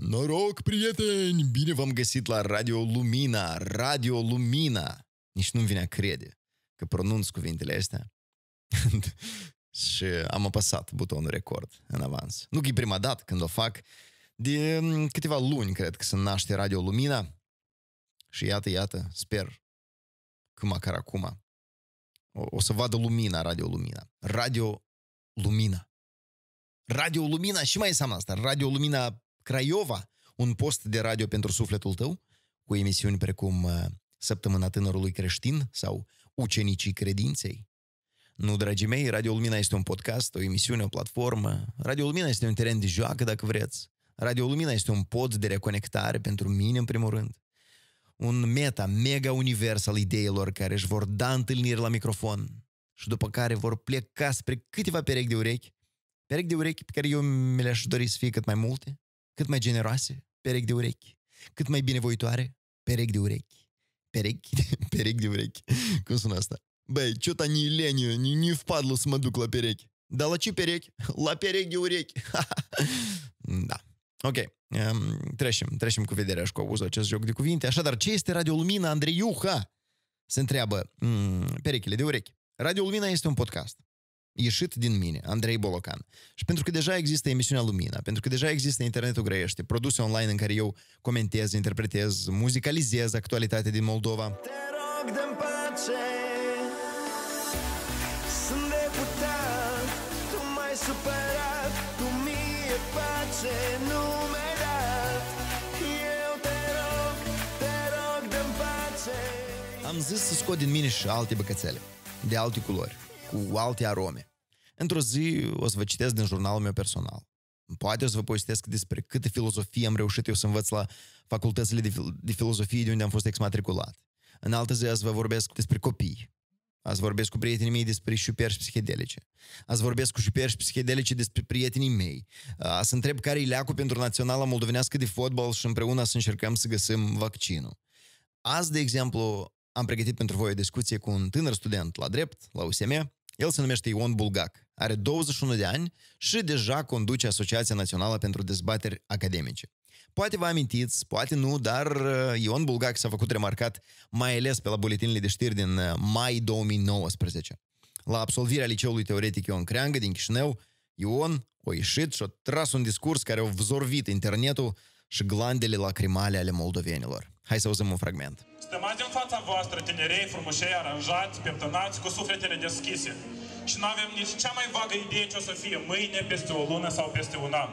Noroc, prieteni! Bine v-am găsit la Radio Lumina! Radio Lumina! Nici nu-mi vine a crede că pronunț cuvintele astea. și am apăsat butonul record în avans. Nu că e prima dată când o fac. De câteva luni, cred că, se naște Radio Lumina. Și iată, iată, sper că măcar acum o, o să vadă lumina Radio Lumina. Radio Lumina. Radio Lumina, și mai înseamnă asta, Radio Lumina Craiova, un post de radio pentru sufletul tău, cu emisiuni precum uh, Săptămâna Tânărului Creștin sau Ucenicii Credinței. Nu, dragii mei, Radio Lumina este un podcast, o emisiune, o platformă. Radio Lumina este un teren de joacă, dacă vreți. Radio Lumina este un pod de reconectare pentru mine, în primul rând. Un meta, mega univers al ideilor care își vor da întâlniri la microfon, și după care vor pleca spre câteva perechi de urechi, perechi de urechi pe care eu mi le-aș dori să fie cât mai multe, cât mai generoase, perechi de urechi, cât mai binevoitoare, perechi de urechi, perechi, perechi de urechi. Cum sună asta? Băi, ce ta ni leniu, ni, ni впадло să mă duc la perechi. Dar la ce perechi? La perechi de urechi. da. Ok, um, trecem, trecem cu vederea și cu auzul acest joc de cuvinte. Așadar, ce este Radio Lumina, Andrei Iuha? Se întreabă mm, perechile de urechi. Radio Lumina este un podcast ieșit din mine, Andrei Bolocan. Și pentru că deja există emisiunea Lumina, pentru că deja există internetul grăiește, produse online în care eu comentez, interpretez, muzicalizez actualitatea din Moldova. Te rog de pace, sunt deputat, tu m-ai supărat, tu mie pace nu mi dat. Eu te rog, te rog de pace. Am zis să scot din mine și alte băcățele de alte culori, cu alte arome. Într-o zi o să vă citesc din jurnalul meu personal. Poate o să vă povestesc despre câte filozofie am reușit eu să învăț la facultățile de, fil- de filozofie de unde am fost exmatriculat. În altă zi să vă vorbesc despre copii. Ați vorbesc cu prietenii mei despre șuperși psihedelice. Ați vorbesc cu șuperși psihedelice despre prietenii mei. Ați întreb care e leacul pentru naționala moldovenească de fotbal și împreună să încercăm să găsim vaccinul. Azi, de exemplu, am pregătit pentru voi o discuție cu un tânăr student la drept, la USM. El se numește Ion Bulgac, are 21 de ani și deja conduce Asociația Națională pentru Dezbateri Academice. Poate vă amintiți, poate nu, dar uh, Ion Bulgac s-a făcut remarcat mai ales pe la buletinile de știri din uh, mai 2019. La absolvirea liceului teoretic Ion Creangă din Chișinău, Ion a ieșit și a tras un discurs care a vzorvit internetul și glandele lacrimale ale moldovenilor. Hai să auzim un fragment. Stămați în fața voastră tinerei frumușei aranjați, peptănați, cu sufletele deschise. Și nu avem nici cea mai vagă idee ce o să fie mâine, peste o lună sau peste un an.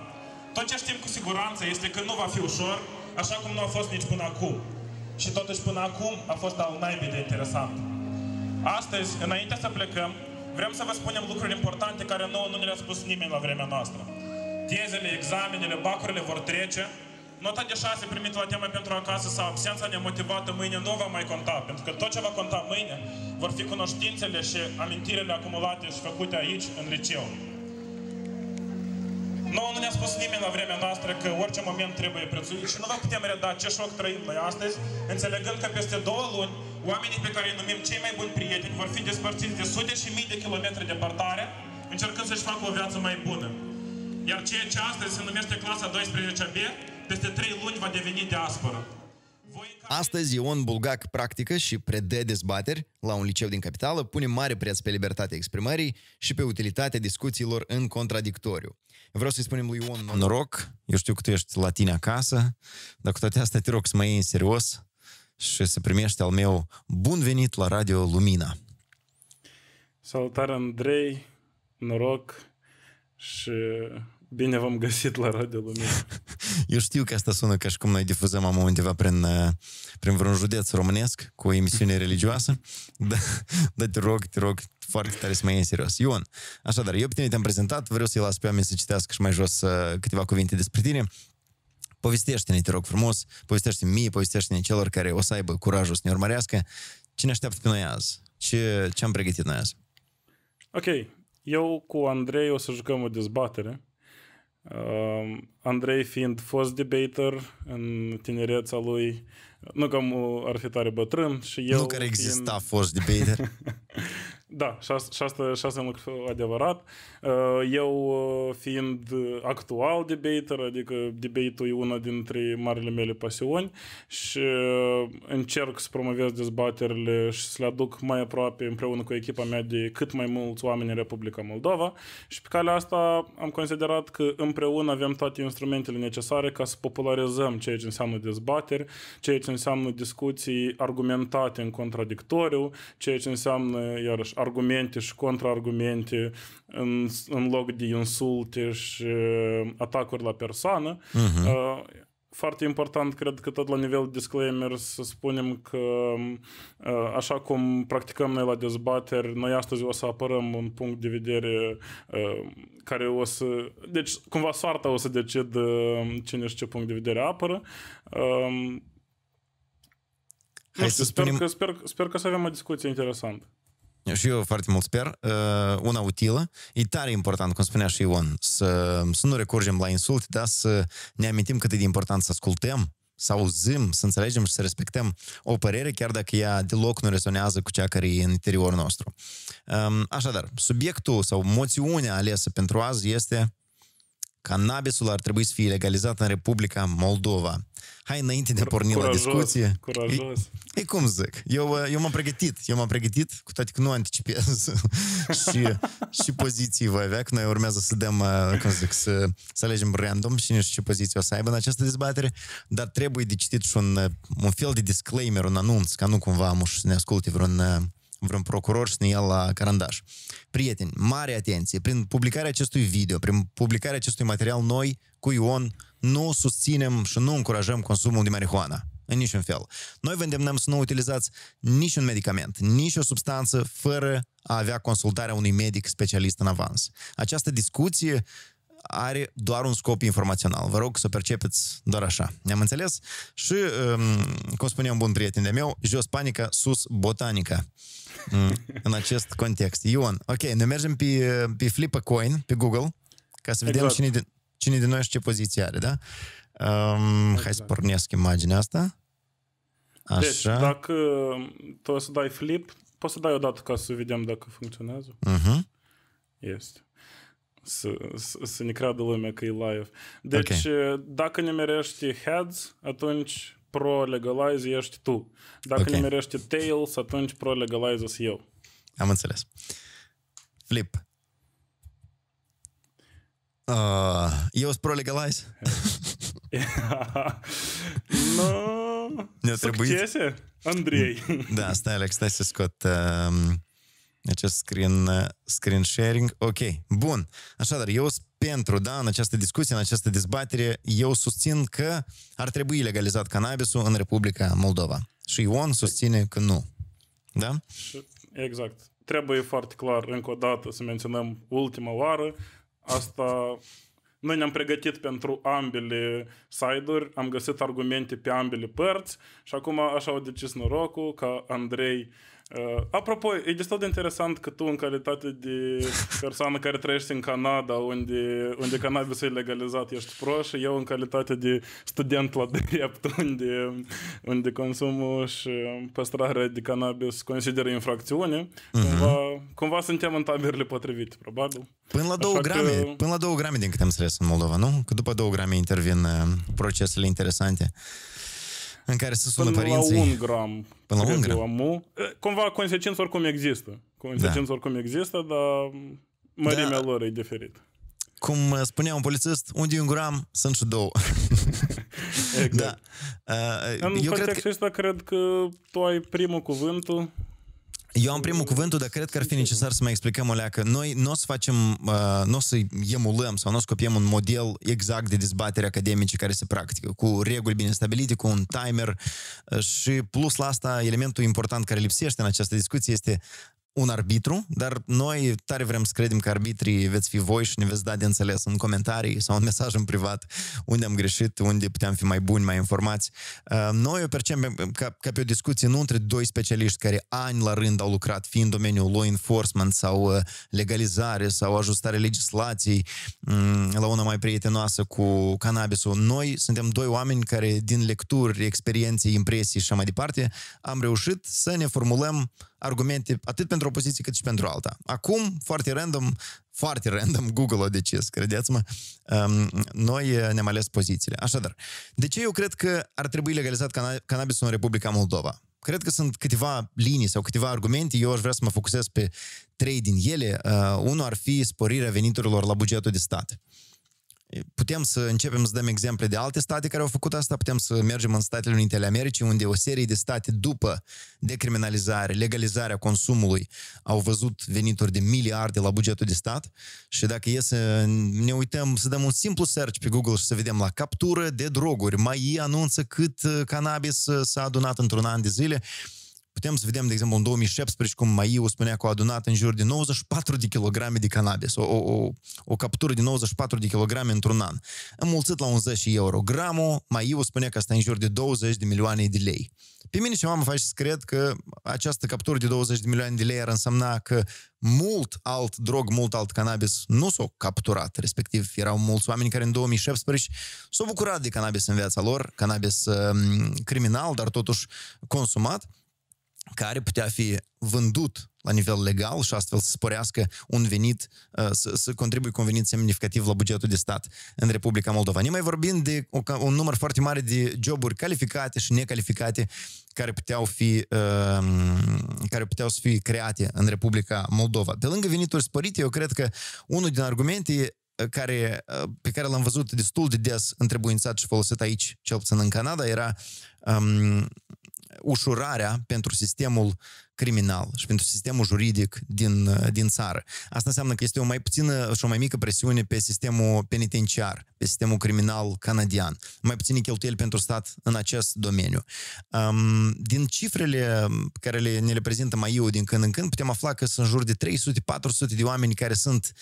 Tot ce știm cu siguranță este că nu va fi ușor, așa cum nu a fost nici până acum. Și totuși până acum a fost al naibii de interesant. Astăzi, înainte să plecăm, vrem să vă spunem lucruri importante care nouă nu ne le-a spus nimeni la vremea noastră. Tezele, examenele, bacurile vor trece, Nota de șase primită la tema pentru acasă sau absența nemotivată mâine nu va mai conta, pentru că tot ce va conta mâine vor fi cunoștințele și amintirile acumulate și făcute aici, în liceu. Nouă nu ne-a spus nimeni la vremea noastră că orice moment trebuie prețuit și nu vă putem reda ce șoc trăim noi astăzi, înțelegând că peste două luni oamenii pe care îi numim cei mai buni prieteni vor fi despărțiți de sute și mii de kilometri de departare, încercând să-și facă o viață mai bună. Iar ceea ce astăzi se numește clasa 12B peste 3 luni va deveni diasporă. Astăzi Ion Bulgac practică și predă dezbateri la un liceu din capitală, pune mare preț pe libertatea exprimării și pe utilitatea discuțiilor în contradictoriu. Vreau să-i spunem lui Ion... Noroc, eu știu că tu ești la tine acasă, dar cu toate astea te rog să mă iei în serios și să primești al meu bun venit la Radio Lumina. Salutare Andrei, noroc și Bine v-am găsit la Radio Lumina. Eu știu că asta sună ca și cum noi difuzăm am undeva prin, uh, prin vreun județ românesc cu o emisiune religioasă, dar da, te rog, te rog foarte tare să mai în serios. Ion, așadar, eu pe tine te-am prezentat, vreau să-i las pe oameni să citească și mai jos uh, câteva cuvinte despre tine. Povestește-ne, te rog frumos, povestește-ne mie, povestește-ne celor care o să aibă curajul să ne urmărească. Cine așteaptă pe noi azi? Ce, ce am pregătit noi azi? Ok, eu cu Andrei o să jucăm o dezbatere Uh, Andrei fiind fost debater în tinereța lui, nu că ar fi tare bătrân și el... Nu că ar exista fiind... fost debater. Da, și asta, și asta e un lucru adevărat. Uh, eu, uh, fiind actual debater, adică debate-ul e una dintre marile mele pasiuni și uh, încerc să promovez dezbaterile și să le aduc mai aproape împreună cu echipa mea de cât mai mulți oameni în Republica Moldova și pe calea asta am considerat că împreună avem toate instrumentele necesare ca să popularizăm ceea ce înseamnă dezbateri, ceea ce înseamnă discuții argumentate în contradictoriu, ceea ce înseamnă, iarăși, argumente și contraargumente în, în loc de insulte și uh, atacuri la persoană. Uh-huh. Foarte important, cred că tot la nivel disclaimer să spunem că uh, așa cum practicăm noi la dezbateri, noi astăzi o să apărăm un punct de vedere uh, care o să... Deci, cumva soarta o să decid cine și ce punct de vedere apără. Um, Hai nu știu, să spunem... sper, că, sper, sper că să avem o discuție interesantă și eu foarte mult sper, uh, una utilă. E tare important, cum spunea și Ion, să, să nu recurgem la insulte, dar să ne amintim cât e de important să ascultăm, să auzim, să înțelegem și să respectăm o părere, chiar dacă ea deloc nu rezonează cu cea care e în interiorul nostru. Um, așadar, subiectul sau moțiunea alesă pentru azi este cannabisul ar trebui să fie legalizat în Republica Moldova. Hai înainte de a porni la discuție. Curajos. E, e cum zic, eu, eu m-am pregătit, eu m-am pregătit, cu toate că nu anticipez și, și poziții voi avea, că noi urmează să dăm, uh, cum zic, să, să alegem random și nici ce poziție o să aibă în această dezbatere, dar trebuie de citit și un, uh, un fel de disclaimer, un anunț, ca nu cumva am să ne asculte vreun uh, vreun procuror și să ne ia la carandaș. Prieteni, mare atenție! Prin publicarea acestui video, prin publicarea acestui material, noi, cu Ion, nu susținem și nu încurajăm consumul de marihuana. În niciun fel. Noi vă îndemnăm să nu utilizați niciun medicament, nicio substanță, fără a avea consultarea unui medic specialist în avans. Această discuție are doar un scop informațional. Vă rog să percepeți doar așa. Ne-am înțeles? Și, um, cum spunea un bun prieten de meu, jos panica, sus botanica mm, În acest context. Ion, ok, ne mergem pe, pe Flip a Coin, pe Google, ca să vedem exact. cine, de, cine din noi și ce poziție are, da? Um, exact. Hai să exact. pornesc imaginea asta. Deci, așa. Deci, dacă tu o să dai flip, poți să dai o dată ca să vedem dacă funcționează. Uh-huh. Este. с, с, са ни крадалами Кайлаев. Deci, okay. dacă nimerești heads, atunci pro-legalize ești tu. Dacă okay. nimerești tails, atunci pro-legalize sunt eu. Am înțeles. Flip. Uh, eu sunt pro-legalize? nu... No, succese, Andrei. Da, stai Alex, stai să scot... Uh, acest screen, uh, screen sharing. Ok, bun. Așadar, eu pentru, da, în această discuție, în această dezbatere, eu susțin că ar trebui legalizat cannabisul în Republica Moldova. Și Ion susține că nu. Da? Exact. Trebuie foarte clar, încă o dată, să menționăm ultima oară. Asta noi ne-am pregătit pentru ambele side-uri, am găsit argumente pe ambele părți și acum așa au decis norocul că Andrei uh, Uh, apropo, e destul de interesant că tu, în calitate de persoană care trăiește în Canada, unde, unde cannabisul e legalizat, ești pro și eu, în calitate de student la drept, unde, unde consumul și păstrarea de cannabis consideră infracțiune, uh-huh. cumva, cumva suntem în taberele potrivite, probabil. Până la două grame, că... până la două grame, din câte am stres în Moldova, nu? Că după două grame intervin uh, procesele interesante în care se sună părinții. Până la un gram, Până la ungră. La mu. Cumva consecință oricum există. Consecință da. oricum există, dar mărimea da. lor e diferită. Cum uh, spunea un polițist, unde e un gram, sunt și două. exact. Da. Uh, în eu contextul cred că... ăsta, cred că tu ai primul cuvântul eu am primul cuvântul, dar cred că ar fi necesar să mai explicăm o leacă. Noi nu o să facem, uh, nu o să emulăm sau nu o să copiem un model exact de dezbatere academice care se practică, cu reguli bine stabilite, cu un timer uh, și plus la asta elementul important care lipsește în această discuție este un arbitru, dar noi tare vrem să credem că arbitrii veți fi voi și ne veți da de înțeles în comentarii sau în mesaj în privat unde am greșit, unde puteam fi mai buni, mai informați. Uh, noi o percepem ca, ca pe o discuție nu între doi specialiști care ani la rând au lucrat, fiind în domeniul law enforcement sau uh, legalizare sau ajustare legislației mm, la una mai prietenoasă cu cannabisul. Noi suntem doi oameni care din lecturi, experiențe, impresii și așa mai departe am reușit să ne formulăm argumente atât pentru opoziție cât și pentru alta. Acum, foarte random, foarte random, Google a decis, credeți-mă, um, noi uh, ne-am ales pozițiile. Așadar, de ce eu cred că ar trebui legalizat cannabisul în Republica Moldova? Cred că sunt câteva linii sau câteva argumente, eu aș vrea să mă focusez pe trei din ele. Uh, unul ar fi sporirea veniturilor la bugetul de stat. Uh, Putem să începem să dăm exemple de alte state care au făcut asta, putem să mergem în Statele Unite ale Americii, unde o serie de state după decriminalizare, legalizarea consumului, au văzut venituri de miliarde la bugetul de stat și dacă e să ne uităm, să dăm un simplu search pe Google și să vedem la captură de droguri, mai anunță cât uh, cannabis uh, s-a adunat într-un an de zile, Putem să vedem, de exemplu, în 2017, cum Maiu spunea că a adunat în jur de 94 de kilograme de cannabis, o, o, o captură de 94 de kilograme într-un an. Înmulțit la 11 euro gramul, Maiu spunea că asta în jur de 20 de milioane de lei. Pe mine ceva mă face să cred că această captură de 20 de milioane de lei ar însemna că mult alt drog, mult alt cannabis nu s-au capturat, respectiv erau mulți oameni care în 2017 s-au bucurat de cannabis în viața lor, cannabis uh, criminal, dar totuși consumat, care putea fi vândut la nivel legal și astfel să sporească un venit, uh, să, să contribuie cu un venit semnificativ la bugetul de stat în Republica Moldova. Ne mai vorbim de un număr foarte mare de joburi calificate și necalificate care puteau, fi, uh, care puteau să fie create în Republica Moldova. Pe lângă venituri sporite, eu cred că unul din argumente uh, care, pe care l-am văzut destul de des întrebuințat și folosit aici, cel puțin în Canada, era um, ușurarea pentru sistemul criminal și pentru sistemul juridic din, uh, din țară. Asta înseamnă că este o mai puțină și o mai mică presiune pe sistemul penitenciar, pe sistemul criminal canadian, mai puține cheltuieli pentru stat în acest domeniu. Um, din cifrele um, care le, ne le prezintă mai din când în când, putem afla că sunt jur de 300-400 de oameni care sunt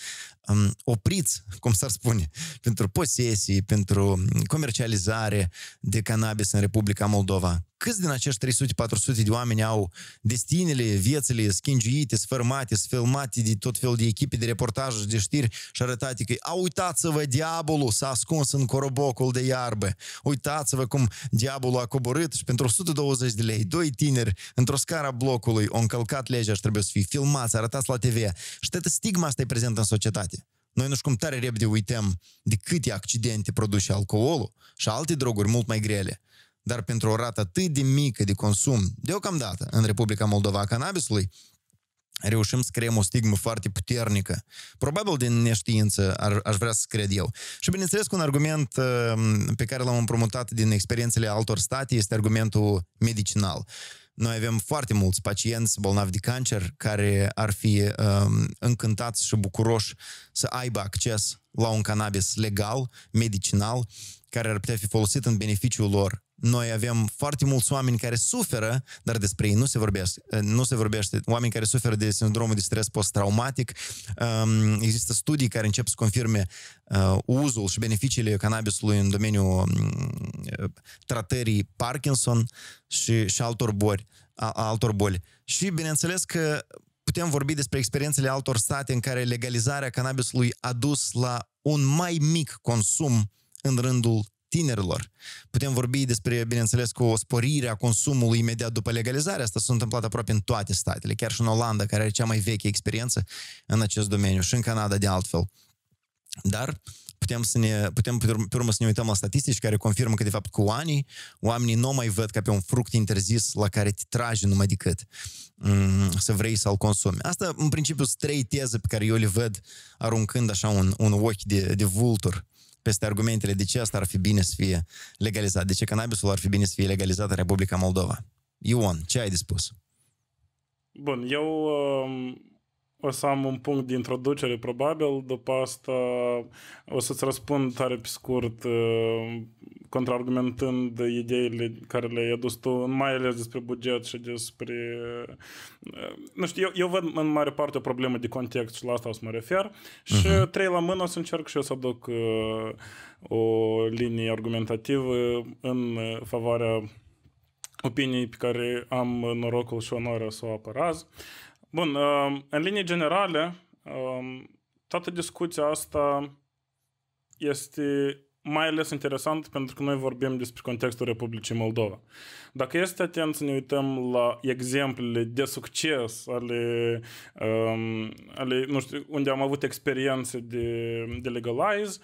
um, opriți, cum s-ar spune, pentru posesii, pentru um, comercializare de cannabis în Republica Moldova. Câți din acești 300-400 de oameni au destin binele, viețile schingiuite, sfârmate, sfilmate de tot felul de echipe de reportaje, de știri și arătate că a uitați-vă, diabolul s-a ascuns în corobocul de iarbă. Uitați-vă cum diabolul a coborât și pentru 120 de lei, doi tineri într-o scara blocului au încălcat legea și trebuie să fie filmați, arătați la TV. Și toată stigma asta e prezentă în societate. Noi nu știu cum tare repede uităm de câte accidente produce alcoolul și alte droguri mult mai grele dar pentru o rată atât de mică de consum, deocamdată, în Republica Moldova a cannabisului, reușim să creăm o stigmă foarte puternică. Probabil din neștiință, ar, aș vrea să cred eu. Și bineînțeles că un argument uh, pe care l-am împrumutat din experiențele altor state este argumentul medicinal. Noi avem foarte mulți pacienți bolnavi de cancer care ar fi um, încântați și bucuroși să aibă acces la un cannabis legal, medicinal, care ar putea fi folosit în beneficiul lor noi avem foarte mulți oameni care suferă, dar despre ei nu se vorbește. Nu se vorbește. Oameni care suferă de sindromul de stres post-traumatic. Există studii care încep să confirme uh, uzul și beneficiile cannabisului în domeniul um, tratării Parkinson și, și altor, boli, altor boli. Și bineînțeles că putem vorbi despre experiențele altor state în care legalizarea cannabisului a dus la un mai mic consum în rândul tinerilor. Putem vorbi despre, bineînțeles, cu o sporire a consumului imediat după legalizare. Asta s-a întâmplat aproape în toate statele, chiar și în Olanda, care are cea mai veche experiență în acest domeniu și în Canada de altfel. Dar putem, să ne, putem pe urmă să ne uităm la statistici care confirmă că, de fapt, cu anii, oamenii nu mai văd ca pe un fruct interzis la care te tragi numai decât mm, să vrei să-l consumi. Asta, în principiu, sunt trei teze pe care eu le văd aruncând așa un, un ochi de, de vultur peste argumentele de ce asta ar fi bine să fie legalizat, de ce cannabisul ar fi bine să fie legalizat în Republica Moldova. Ion, ce ai de spus? Bun, eu um, o să am un punct de introducere, probabil, după asta o să-ți răspund tare pe scurt, uh, contraargumentând ideile care le-ai adus tu, mai ales despre buget și despre... Uh, nu știu, eu, eu văd în mare parte o problemă de context și la asta o să mă refer și uh-huh. trei la mână o să încerc și eu să aduc uh, o linie argumentativă în favoarea opinii pe care am norocul și onoarea să o apăraz. Bun, um, în linii generale, um, toată discuția asta este mai ales interesant pentru că noi vorbim despre contextul Republicii Moldova. Dacă este atent să ne uităm la exemplele de succes ale, um, ale nu știu, unde am avut experiențe de, de legalize,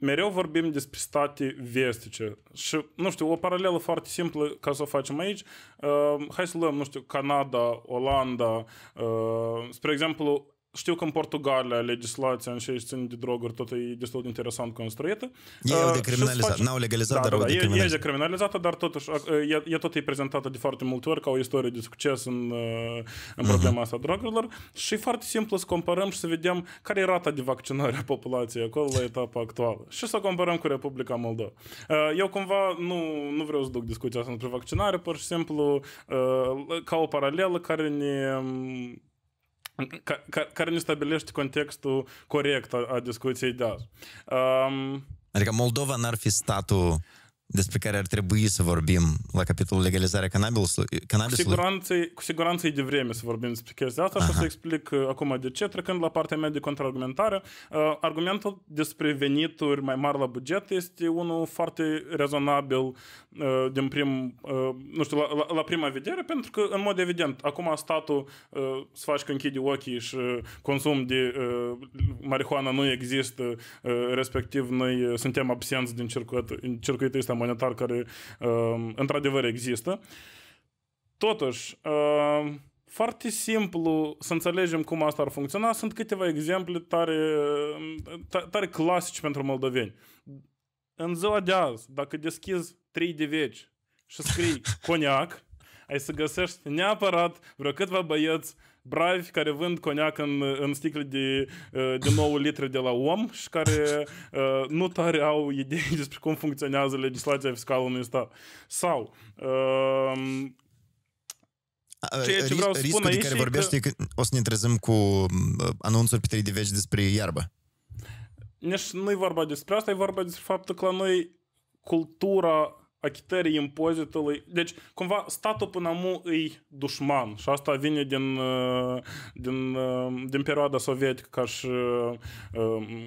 mereu vorbim despre state vestice și, nu știu, o paralelă foarte simplă ca să o facem aici, uh, hai să luăm, nu știu, Canada, Olanda, uh, spre exemplu, știu că în Portugalia legislația în ce ține de droguri tot e destul de interesant construită. E au decriminalizat, uh, n-au legalizat, da, dar da, au decriminalizat. Da, e, e decriminalizată, dar totuși e, e tot e prezentată de foarte multe ori ca o istorie de succes în, uh, în mhm. problema uh-huh. asta a drogurilor și e foarte simplu să comparăm și să vedem care e rata de vaccinare a populației acolo la etapa actuală și să comparăm cu Republica Moldova. Uh, eu cumva nu, nu vreau să duc discuția asta despre vaccinare, pur și simplu uh, ca o paralelă care ne um, kar nestabilnosti kontekstu korektno diskusiji, da. Um, adică Moldova n-ar fi statul despre care ar trebui să vorbim la capitolul legalizarea cannabisului? cannabisului? Cu, siguranță, cu siguranță e de vreme să vorbim despre chestia asta Aha. și să explic uh, acum de ce, trecând la partea mea de contraargumentare. Uh, argumentul despre venituri mai mari la buget este unul foarte rezonabil uh, din prim, nu știu, la, la, la prima vedere, pentru că, în mod evident, acum statul să faci că închide ochii și consum de marihuana nu există, respectiv noi suntem absenți din circuitul ăsta monetar care um, într-adevăr există. Totuși, um, foarte simplu să înțelegem cum asta ar funcționa. Sunt câteva exemple tare, tare clasici pentru moldoveni. În ziua de azi, dacă deschizi 3 de veci și scrii coniac, ai să găsești neapărat vreo câteva băieți bravi care vând coniac în, în sticle de, uh, de 9 litri de la om și care uh, nu tare au idei despre cum funcționează legislația fiscală în stat. Sau uh, Ceea ce vreau să spun aici care vorbește că... o să ne trezăm cu uh, anunțuri pe trei de veci despre iarbă. nu e vorba despre asta, e vorba despre faptul că la noi cultura achitării impozitului. Deci, cumva, statul până acum e dușman și asta vine din, uh, din, uh, din perioada sovietică ca și, uh,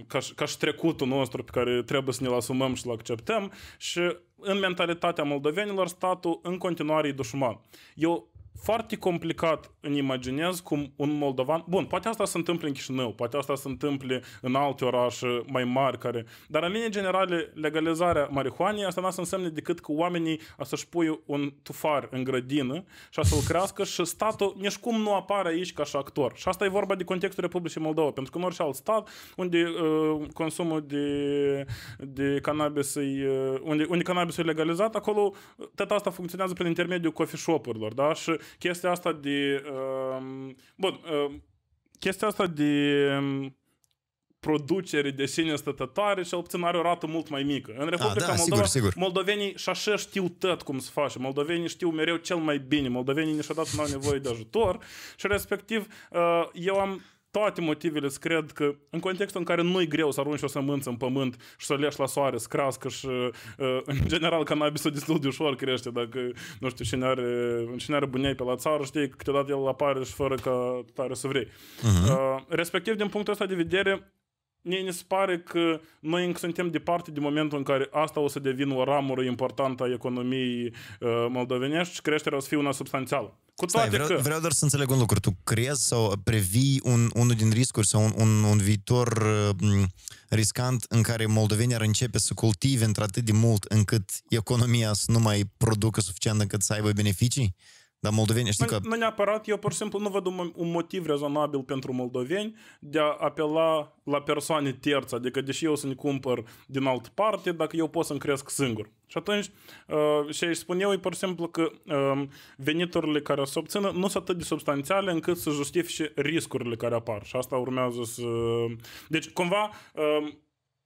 ca, și, ca și trecutul nostru pe care trebuie să ne-l asumăm și-l acceptăm și în mentalitatea moldovenilor statul în continuare e dușman. Eu foarte complicat îmi imaginez cum un moldovan... Bun, poate asta se întâmplă în Chișinău, poate asta se întâmplă în alte orașe mai mari care... Dar în linie generale, legalizarea marihuanei asta nu a să însemne decât că oamenii a să-și pui un tufar în grădină și a să-l crească și statul nici cum nu apare aici ca și actor. Și asta e vorba de contextul Republicii Moldova, pentru că în orice alt stat unde uh, consumul de, de cannabis e, uh, unde, unde cannabis e legalizat, acolo uh, tot asta funcționează prin intermediul coffee shop-urilor, da? Și chestia asta de... Uh, bun, uh, chestia asta de um, producere de sine stătătoare și obțin are o rată mult mai mică. În ah, Republica A, da, Moldova, sigur, sigur. moldovenii și așa știu tot cum se face. Moldovenii știu mereu cel mai bine. Moldovenii niciodată nu au nevoie de ajutor și respectiv uh, eu am toate motivele să cred că în contextul în care nu-i greu să arunci o sămânță în pământ și să o leși la soare, să crească și uh, în general cannabisul destul de ușor crește dacă, nu știu, cine are, cine are bunei pe la țară, știi, câteodată el apare și fără ca tare să vrei. Uh-huh. Respectiv, din punctul ăsta de vedere, Mie ne se pare că noi încă suntem departe de momentul în care asta o să devină o ramură importantă a economiei uh, moldovenești și creșterea o să fie una substanțială. Cu toate Stai, vreau, că... vreau doar să înțeleg un lucru. Tu crezi sau previi un, unul din riscuri sau un, un, un viitor uh, riscant în care moldovenii ar începe să cultive într-atât de mult încât economia să nu mai producă suficient încât să aibă beneficii? Dar moldoveni știi că... Nu neapărat, eu pur și simplu nu văd un, un motiv rezonabil pentru moldoveni de a apela la persoane terțe, adică deși eu să-mi cumpăr din altă parte, dacă eu pot să-mi cresc singur. Și atunci, uh, și aici spun eu, e pur și simplu că uh, veniturile care se obțină nu sunt atât de substanțiale încât să justifice riscurile care apar. Și asta urmează să... Deci, cumva, uh,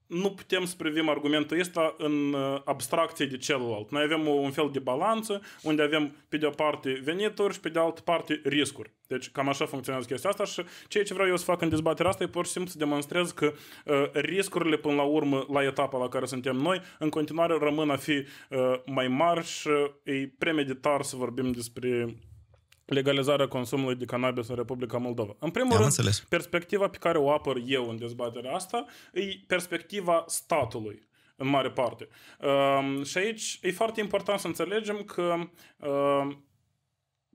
nu putem să privim argumentul ăsta în uh, abstracție de celălalt. Noi avem un fel de balanță unde avem pe de-o parte venituri și pe de altă parte riscuri. Deci cam așa funcționează chestia asta și ceea ce vreau eu să fac în dezbaterea asta e pur și simplu să demonstrez că uh, riscurile până la urmă, la etapa la care suntem noi, în continuare rămân a fi uh, mai mari și uh, e premeditar să vorbim despre legalizarea consumului de cannabis în Republica Moldova. În primul Am rând, înțeles. perspectiva pe care o apăr eu în dezbaterea asta e perspectiva statului în mare parte. Uh, și aici e foarte important să înțelegem că uh,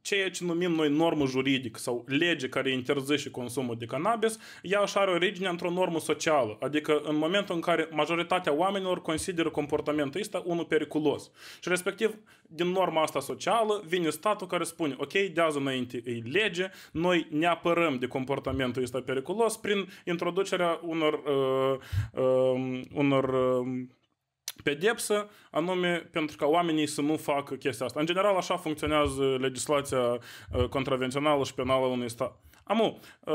ceea ce numim noi normă juridică sau lege care interzice consumul de cannabis, ea așa are originea într-o normă socială, adică în momentul în care majoritatea oamenilor consideră comportamentul ăsta unul periculos. Și respectiv, din norma asta socială, vine statul care spune, ok, de azi înainte e lege, noi ne apărăm de comportamentul ăsta periculos prin introducerea unor, uh, uh, unor uh, pedepsă, anume pentru ca oamenii să nu facă chestia asta. În general, așa funcționează legislația uh, contravențională și penală unui stat. Amu, uh,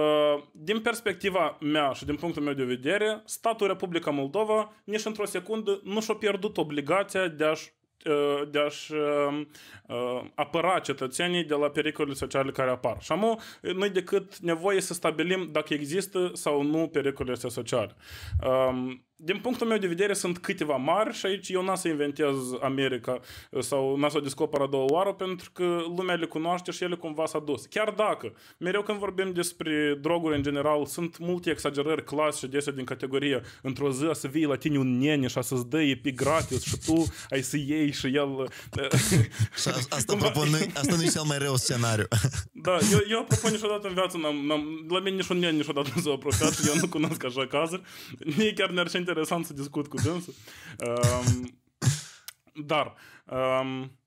din perspectiva mea și din punctul meu de vedere, statul Republica Moldova nici într-o secundă nu și-a pierdut obligația de a-și uh, de a-și apăra cetățenii de la pericolele sociale care apar. Și amu, noi decât nevoie să stabilim dacă există sau nu pericolele sociale. Uh, din punctul meu de vedere, sunt câteva mari și aici eu n-am să inventez America uh, sau n-am să o descoper a doua oară pentru că lumea le cunoaște și ele cumva s-a dus. Chiar dacă, mereu când vorbim despre droguri în general, sunt multe exagerări clasice de din categorie. Într-o zi să vii la tine un nene și a să-ți dă pe gratis și tu ai să iei și el... Uh, și asta, propun, asta nu e cel mai rău scenariu. da, eu, eu propun niciodată în viață, n-am, n-am, la mine niciun nene niciodată nu s-a apropiat și eu nu cunosc așa cazuri. Nici chiar ne interesant să discut cu dânsul. Um, dar um,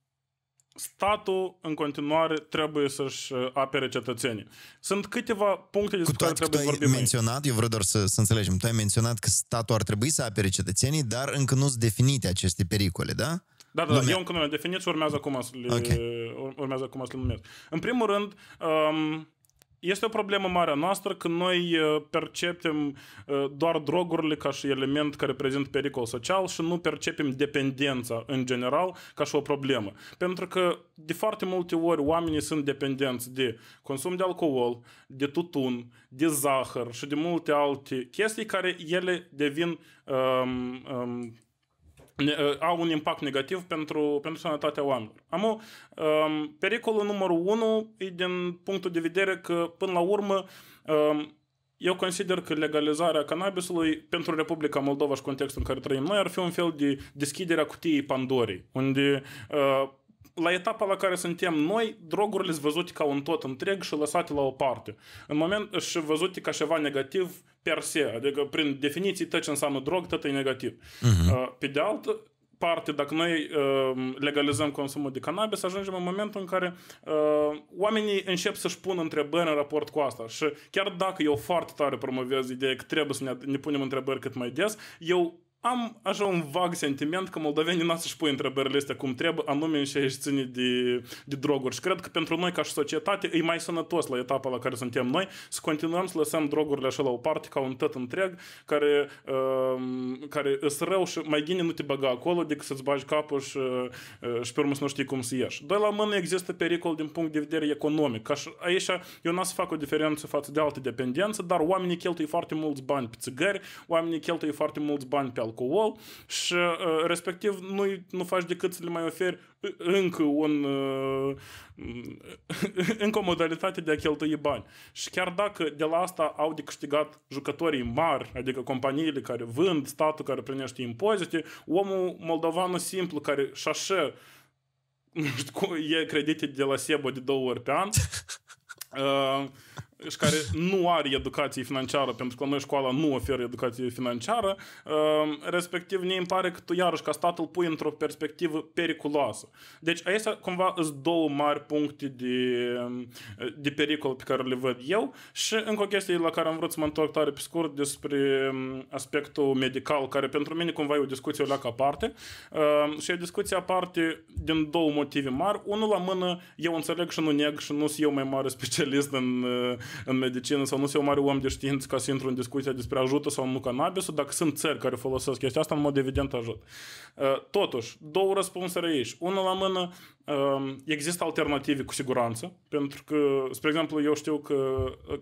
statul în continuare trebuie să-și uh, apere cetățenii. Sunt câteva puncte despre care trebuie vorbit. ai menționat, eu vreau doar să, să înțelegem, tu ai menționat că statul ar trebui să apere cetățenii, dar încă nu sunt definite aceste pericole, da? da? Da, da, Lumea. eu încă nu le definiți, urmează acum să le, okay. urmează acum să le numesc. În primul rând, um, este o problemă mare a noastră când noi uh, percepem uh, doar drogurile ca și element care prezintă pericol social și nu percepem dependența în general ca și o problemă. Pentru că de foarte multe ori oamenii sunt dependenți de consum de alcool, de tutun, de zahăr și de multe alte chestii care ele devin um, um, Ă, au un impact negativ pentru, pentru sănătatea oamenilor. Am um, pericolul numărul unu e din punctul de vedere că, până la urmă, um, eu consider că legalizarea cannabisului pentru Republica Moldova și contextul în care trăim noi ar fi un fel de deschiderea cutiei Pandorei, unde uh, la etapa la care suntem noi, drogurile sunt văzute ca un tot întreg și lăsate la o parte. În moment și văzute ca ceva negativ per se, adică prin definiție tot ce înseamnă drog, tot e negativ. Uh-huh. Pe de altă parte, dacă noi uh, legalizăm consumul de cannabis, ajungem în momentul în care uh, oamenii încep să-și pună întrebări în raport cu asta. Și chiar dacă eu foarte tare promovez ideea că trebuie să ne, ne punem întrebări cât mai des, eu am așa un vag sentiment că moldovenii n să-și pui întrebările astea cum trebuie, anume și aici ține de, de droguri. Și cred că pentru noi ca și societate e mai sănătos la etapa la care suntem noi să continuăm să lăsăm drogurile așa la o parte ca un tot întreg care, uh, care îți rău și mai gine nu te băga acolo decât să-ți bagi capul și, uh, și pe urmă să nu știi cum să ieși. Doi la mână există pericol din punct de vedere economic. Ca și aici eu n să fac o diferență față de alte dependențe, dar oamenii cheltuie foarte mulți bani pe țigări, oamenii cheltuie foarte mulți bani pe alcool și uh, respectiv nu, nu faci decât să le mai oferi uh, încă un uh, încă o modalitate de a cheltui bani. Și chiar dacă de la asta au de câștigat jucătorii mari, adică companiile care vând, statul care primește impozite, omul moldovan simplu care șașe nu știu, e credite de la Sebo de două ori pe an, și care nu are educație financiară, pentru că la noi școala nu oferă educație financiară, uh, respectiv ne pare că tu iarăși ca statul pui într-o perspectivă periculoasă. Deci aici cumva sunt două mari puncte de, de pericol pe care le văd eu și încă o chestie la care am vrut să mă întorc tare pe scurt despre um, aspectul medical, care pentru mine cumva e o discuție o leacă aparte uh, și e discuție aparte din două motive mari. Unul la mână, eu înțeleg și nu neg și nu sunt eu mai mare specialist în uh, în medicină sau nu sunt eu mare om de știință ca să intru în discuția despre ajută sau nu cannabisul, dacă sunt țări care folosesc chestia asta, în mod evident ajut. Uh, totuși, două răspunsuri aici. Unul la mână, Ehm, există alternative cu siguranță, pentru că, spre exemplu, eu știu că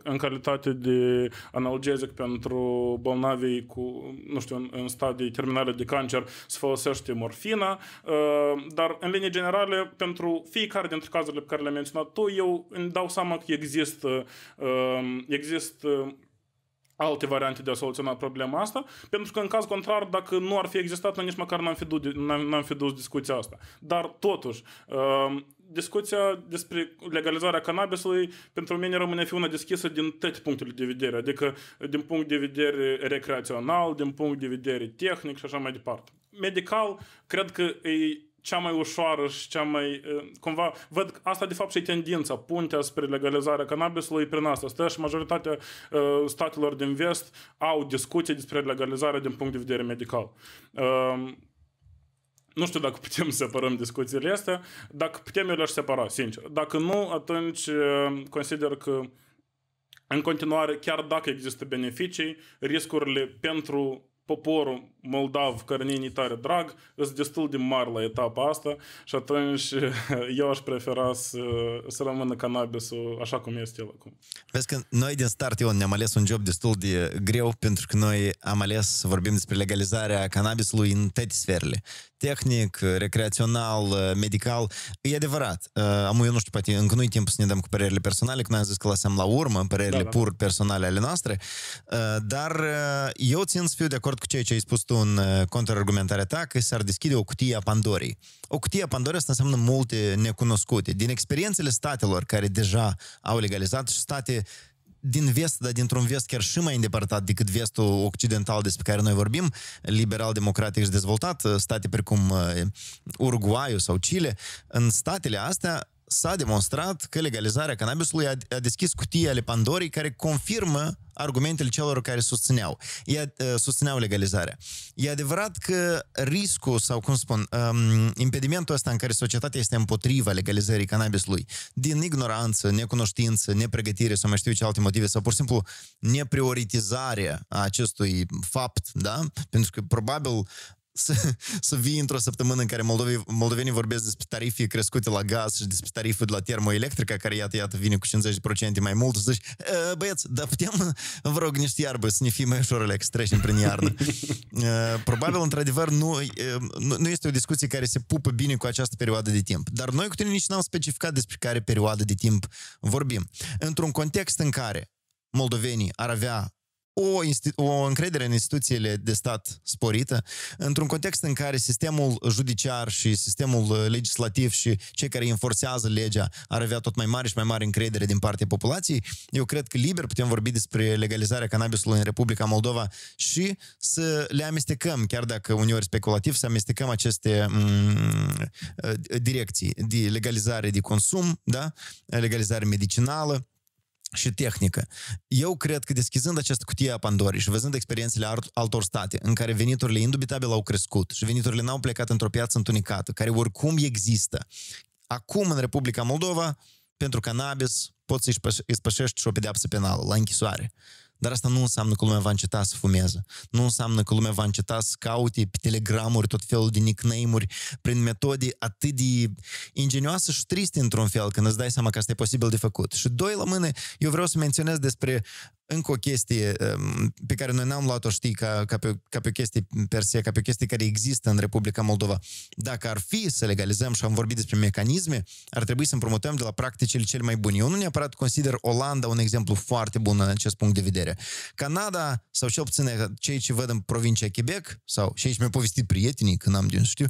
în calitate de analgezic pentru bolnavii cu, nu știu, în, stadii terminale de cancer se folosește morfina, ehm, dar în linie generale, pentru fiecare dintre cazurile pe care le-am menționat tu, eu îmi dau seama că există, ehm, există alte variante de a soluționa problema asta, pentru că în caz contrar, dacă nu ar fi existat, noi nici măcar n-am fi, dus, n-am fi dus discuția asta. Dar totuși, um, discuția despre legalizarea cannabisului pentru mine rămâne fi una deschisă din toate punctele de vedere, adică din punct de vedere recreațional, din punct de vedere tehnic și așa mai departe. Medical, cred că e cea mai ușoară și cea mai... Cumva, văd că asta de fapt și tendința, puntea spre legalizarea cannabisului prin asta. Stă și majoritatea uh, statelor din vest au discuții despre legalizarea din punct de vedere medical. Uh, nu știu dacă putem să separăm discuțiile astea, dacă putem eu le-aș separa, sincer. Dacă nu, atunci consider că în continuare, chiar dacă există beneficii, riscurile pentru poporul moldav cărninii tare drag, îți destul de mari la etapa asta și atunci eu aș prefera să, să rămână cannabisul așa cum este el acum. Vezi că noi din start, Ion, ne-am ales un job destul de greu pentru că noi am ales să vorbim despre legalizarea cannabisului în toate sferele tehnic, recreațional, medical. E adevărat. Am eu nu știu, poate încă nu-i timp să ne dăm cu părerile personale, că noi am zis că lăsăm la urmă părerile da, da. pur personale ale noastre, dar eu țin să fiu de acord cu ceea ce ai spus tu în contraargumentarea ta, că s-ar deschide o cutie a Pandorii. O cutie a Pandorii asta înseamnă multe necunoscute. Din experiențele statelor care deja au legalizat și state din vest, dar dintr-un vest chiar și mai îndepărtat decât vestul occidental despre care noi vorbim, liberal-democratic și dezvoltat, state precum uh, Uruguayul sau Chile, în statele astea s-a demonstrat că legalizarea cannabisului a, a deschis cutii ale Pandorii care confirmă argumentele celor care susțineau, uh, susțineau legalizarea. E adevărat că riscul, sau cum spun, um, impedimentul ăsta în care societatea este împotriva legalizării cannabisului, din ignoranță, necunoștință, nepregătire sau mai știu ce alte motive, sau pur și simplu neprioritizare a acestui fapt, da? Pentru că probabil să, să vii într-o săptămână în care moldovii, moldovenii vorbesc despre tarife crescute la gaz și despre tariful de la termoelectrică, care iată, iată, vine cu 50% mai mult, și zici, băieți, dar putem, vă rog, niște iarbă să ne fie mai ușor că să trecem prin iarnă. Probabil, într-adevăr, nu, nu este o discuție care se pupă bine cu această perioadă de timp. Dar noi cu tine nici n-am specificat despre care perioadă de timp vorbim. Într-un context în care moldovenii ar avea o, o încredere în instituțiile de stat sporită, într-un context în care sistemul judiciar și sistemul uh, legislativ și cei care înforțează legea ar avea tot mai mare și mai mare încredere din partea populației, eu cred că liber putem vorbi despre legalizarea cannabisului în Republica Moldova și să le amestecăm, chiar dacă uneori speculativ, să amestecăm aceste mm, uh, direcții de legalizare de consum, da? legalizare medicinală, și tehnică. Eu cred că deschizând această cutie a Pandorii și văzând experiențele altor state în care veniturile indubitabil au crescut și veniturile n-au plecat într-o piață întunicată, care oricum există, acum în Republica Moldova, pentru cannabis, poți să-i spășești și o pedeapsă penală la închisoare. Dar asta nu înseamnă că lumea va înceta să fumeze. Nu înseamnă că lumea va înceta să caute pe telegramuri tot felul de nickname-uri prin metode atât de ingenioase și triste într-un fel, când îți dai seama că asta e posibil de făcut. Și doi la mână, eu vreau să menționez despre încă o chestie um, pe care noi n-am luat-o, știi, ca, ca, pe, ca pe o chestie per se, ca pe o chestie care există în Republica Moldova. Dacă ar fi să legalizăm și am vorbit despre mecanisme, ar trebui să împrumutăm de la practicile cele mai bune. Eu nu neapărat consider Olanda un exemplu foarte bun în acest punct de vedere. Canada, sau ce obține uh, cei ce văd în provincia Quebec, sau și aici mi-au povestit prietenii, când am din știu,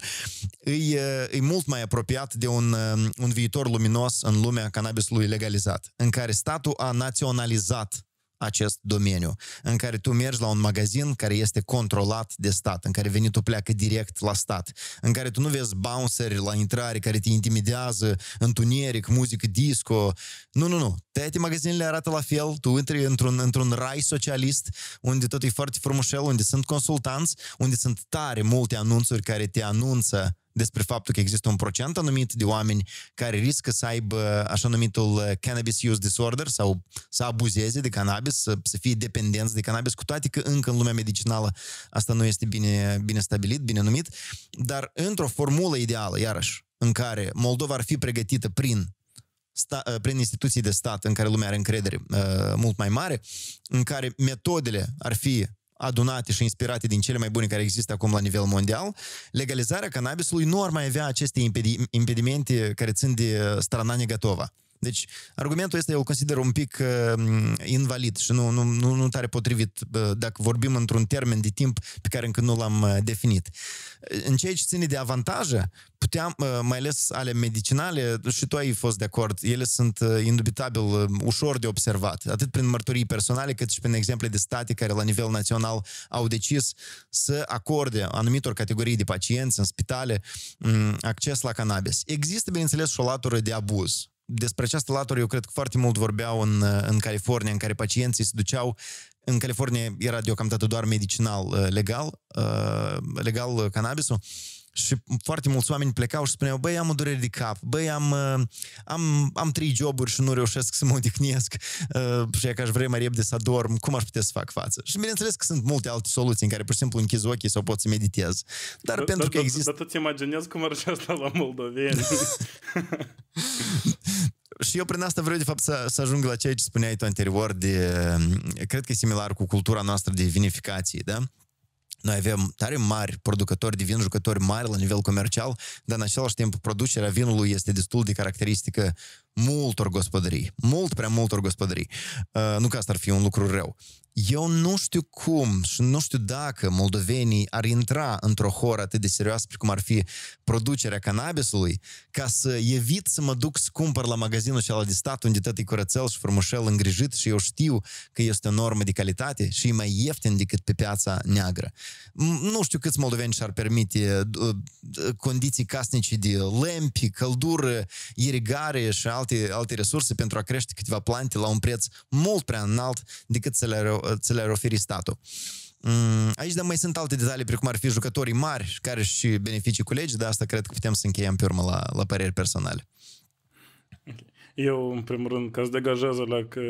e, e uh, mult mai apropiat de un, um, un viitor luminos în lumea cannabisului legalizat, în care statul a naționalizat acest domeniu, în care tu mergi la un magazin care este controlat de stat, în care venitul pleacă direct la stat, în care tu nu vezi bouncer la intrare care te intimidează, întuneric, muzică disco. Nu, nu, nu. Toate magazinele arată la fel, tu intri într-un, într-un rai socialist, unde tot e foarte frumușel, unde sunt consultanți, unde sunt tare multe anunțuri care te anunță despre faptul că există un procent anumit de oameni care riscă să aibă așa numitul uh, cannabis use disorder sau să abuzeze de cannabis, să, să fie dependenți de cannabis, cu toate că încă în lumea medicinală asta nu este bine, bine stabilit, bine numit, dar într-o formulă ideală, iarăși, în care Moldova ar fi pregătită prin sta, uh, prin instituții de stat în care lumea are încredere uh, mult mai mare, în care metodele ar fi adunate și inspirate din cele mai bune care există acum la nivel mondial, legalizarea cannabisului nu ar mai avea aceste impedimente care țin de uh, strana negativă. Deci, argumentul este, eu îl consider un pic uh, invalid și nu, nu, nu, nu tare potrivit uh, dacă vorbim într-un termen de timp pe care încă nu l-am uh, definit. În ceea ce ține de avantaje, puteam, uh, mai ales ale medicinale, și tu ai fost de acord, ele sunt uh, indubitabil uh, ușor de observat, atât prin mărturii personale, cât și prin exemple de state care la nivel național au decis să acorde anumitor categorii de pacienți în spitale um, acces la cannabis. Există, bineînțeles, și o latură de abuz despre această latură eu cred că foarte mult vorbeau în, în California, în care pacienții se duceau în California era deocamdată doar medicinal uh, legal, uh, legal uh, cannabisul, și foarte mulți oameni plecau și spuneau, băi, am o durere de cap, băi, am, uh, am, am trei joburi și nu reușesc să mă odihnesc uh, și că aș vrea mai repede să adorm, cum aș putea să fac față? Și bineînțeles că sunt multe alte soluții în care pur și simplu închizi ochii sau poți să meditezi. Dar pentru că există... Dar tu-ți imaginezi cum ar fi asta la moldoveni. și eu prin asta vreau, de fapt, să, să ajung la ceea ce spuneai tu anterior de... Cred că e similar cu cultura noastră de vinificație, da? Noi avem tare mari producători de vin, jucători mari la nivel comercial, dar în același timp producerea vinului este destul de caracteristică multor gospodării, mult prea multor gospodării. Uh, nu că asta ar fi un lucru rău. Eu nu știu cum și nu știu dacă moldovenii ar intra într-o horă atât de serioasă cum ar fi producerea cannabisului ca să evit să mă duc să cumpăr la magazinul acela de stat unde tot e curățel și frumușel îngrijit și eu știu că este o normă de calitate și e mai ieftin decât pe piața neagră. Nu știu câți moldoveni și-ar permite uh, uh, condiții casnice de lempi, căldură, irigare și alte alte, alte resurse pentru a crește câteva plante la un preț mult prea înalt decât să le-ar, să le oferi statul. Mm, aici, dar mai sunt alte detalii, precum ar fi jucătorii mari care și beneficii legi, dar asta cred că putem să încheiem pe urmă la, la păreri personale. Eu, în primul rând, ca să degajează la că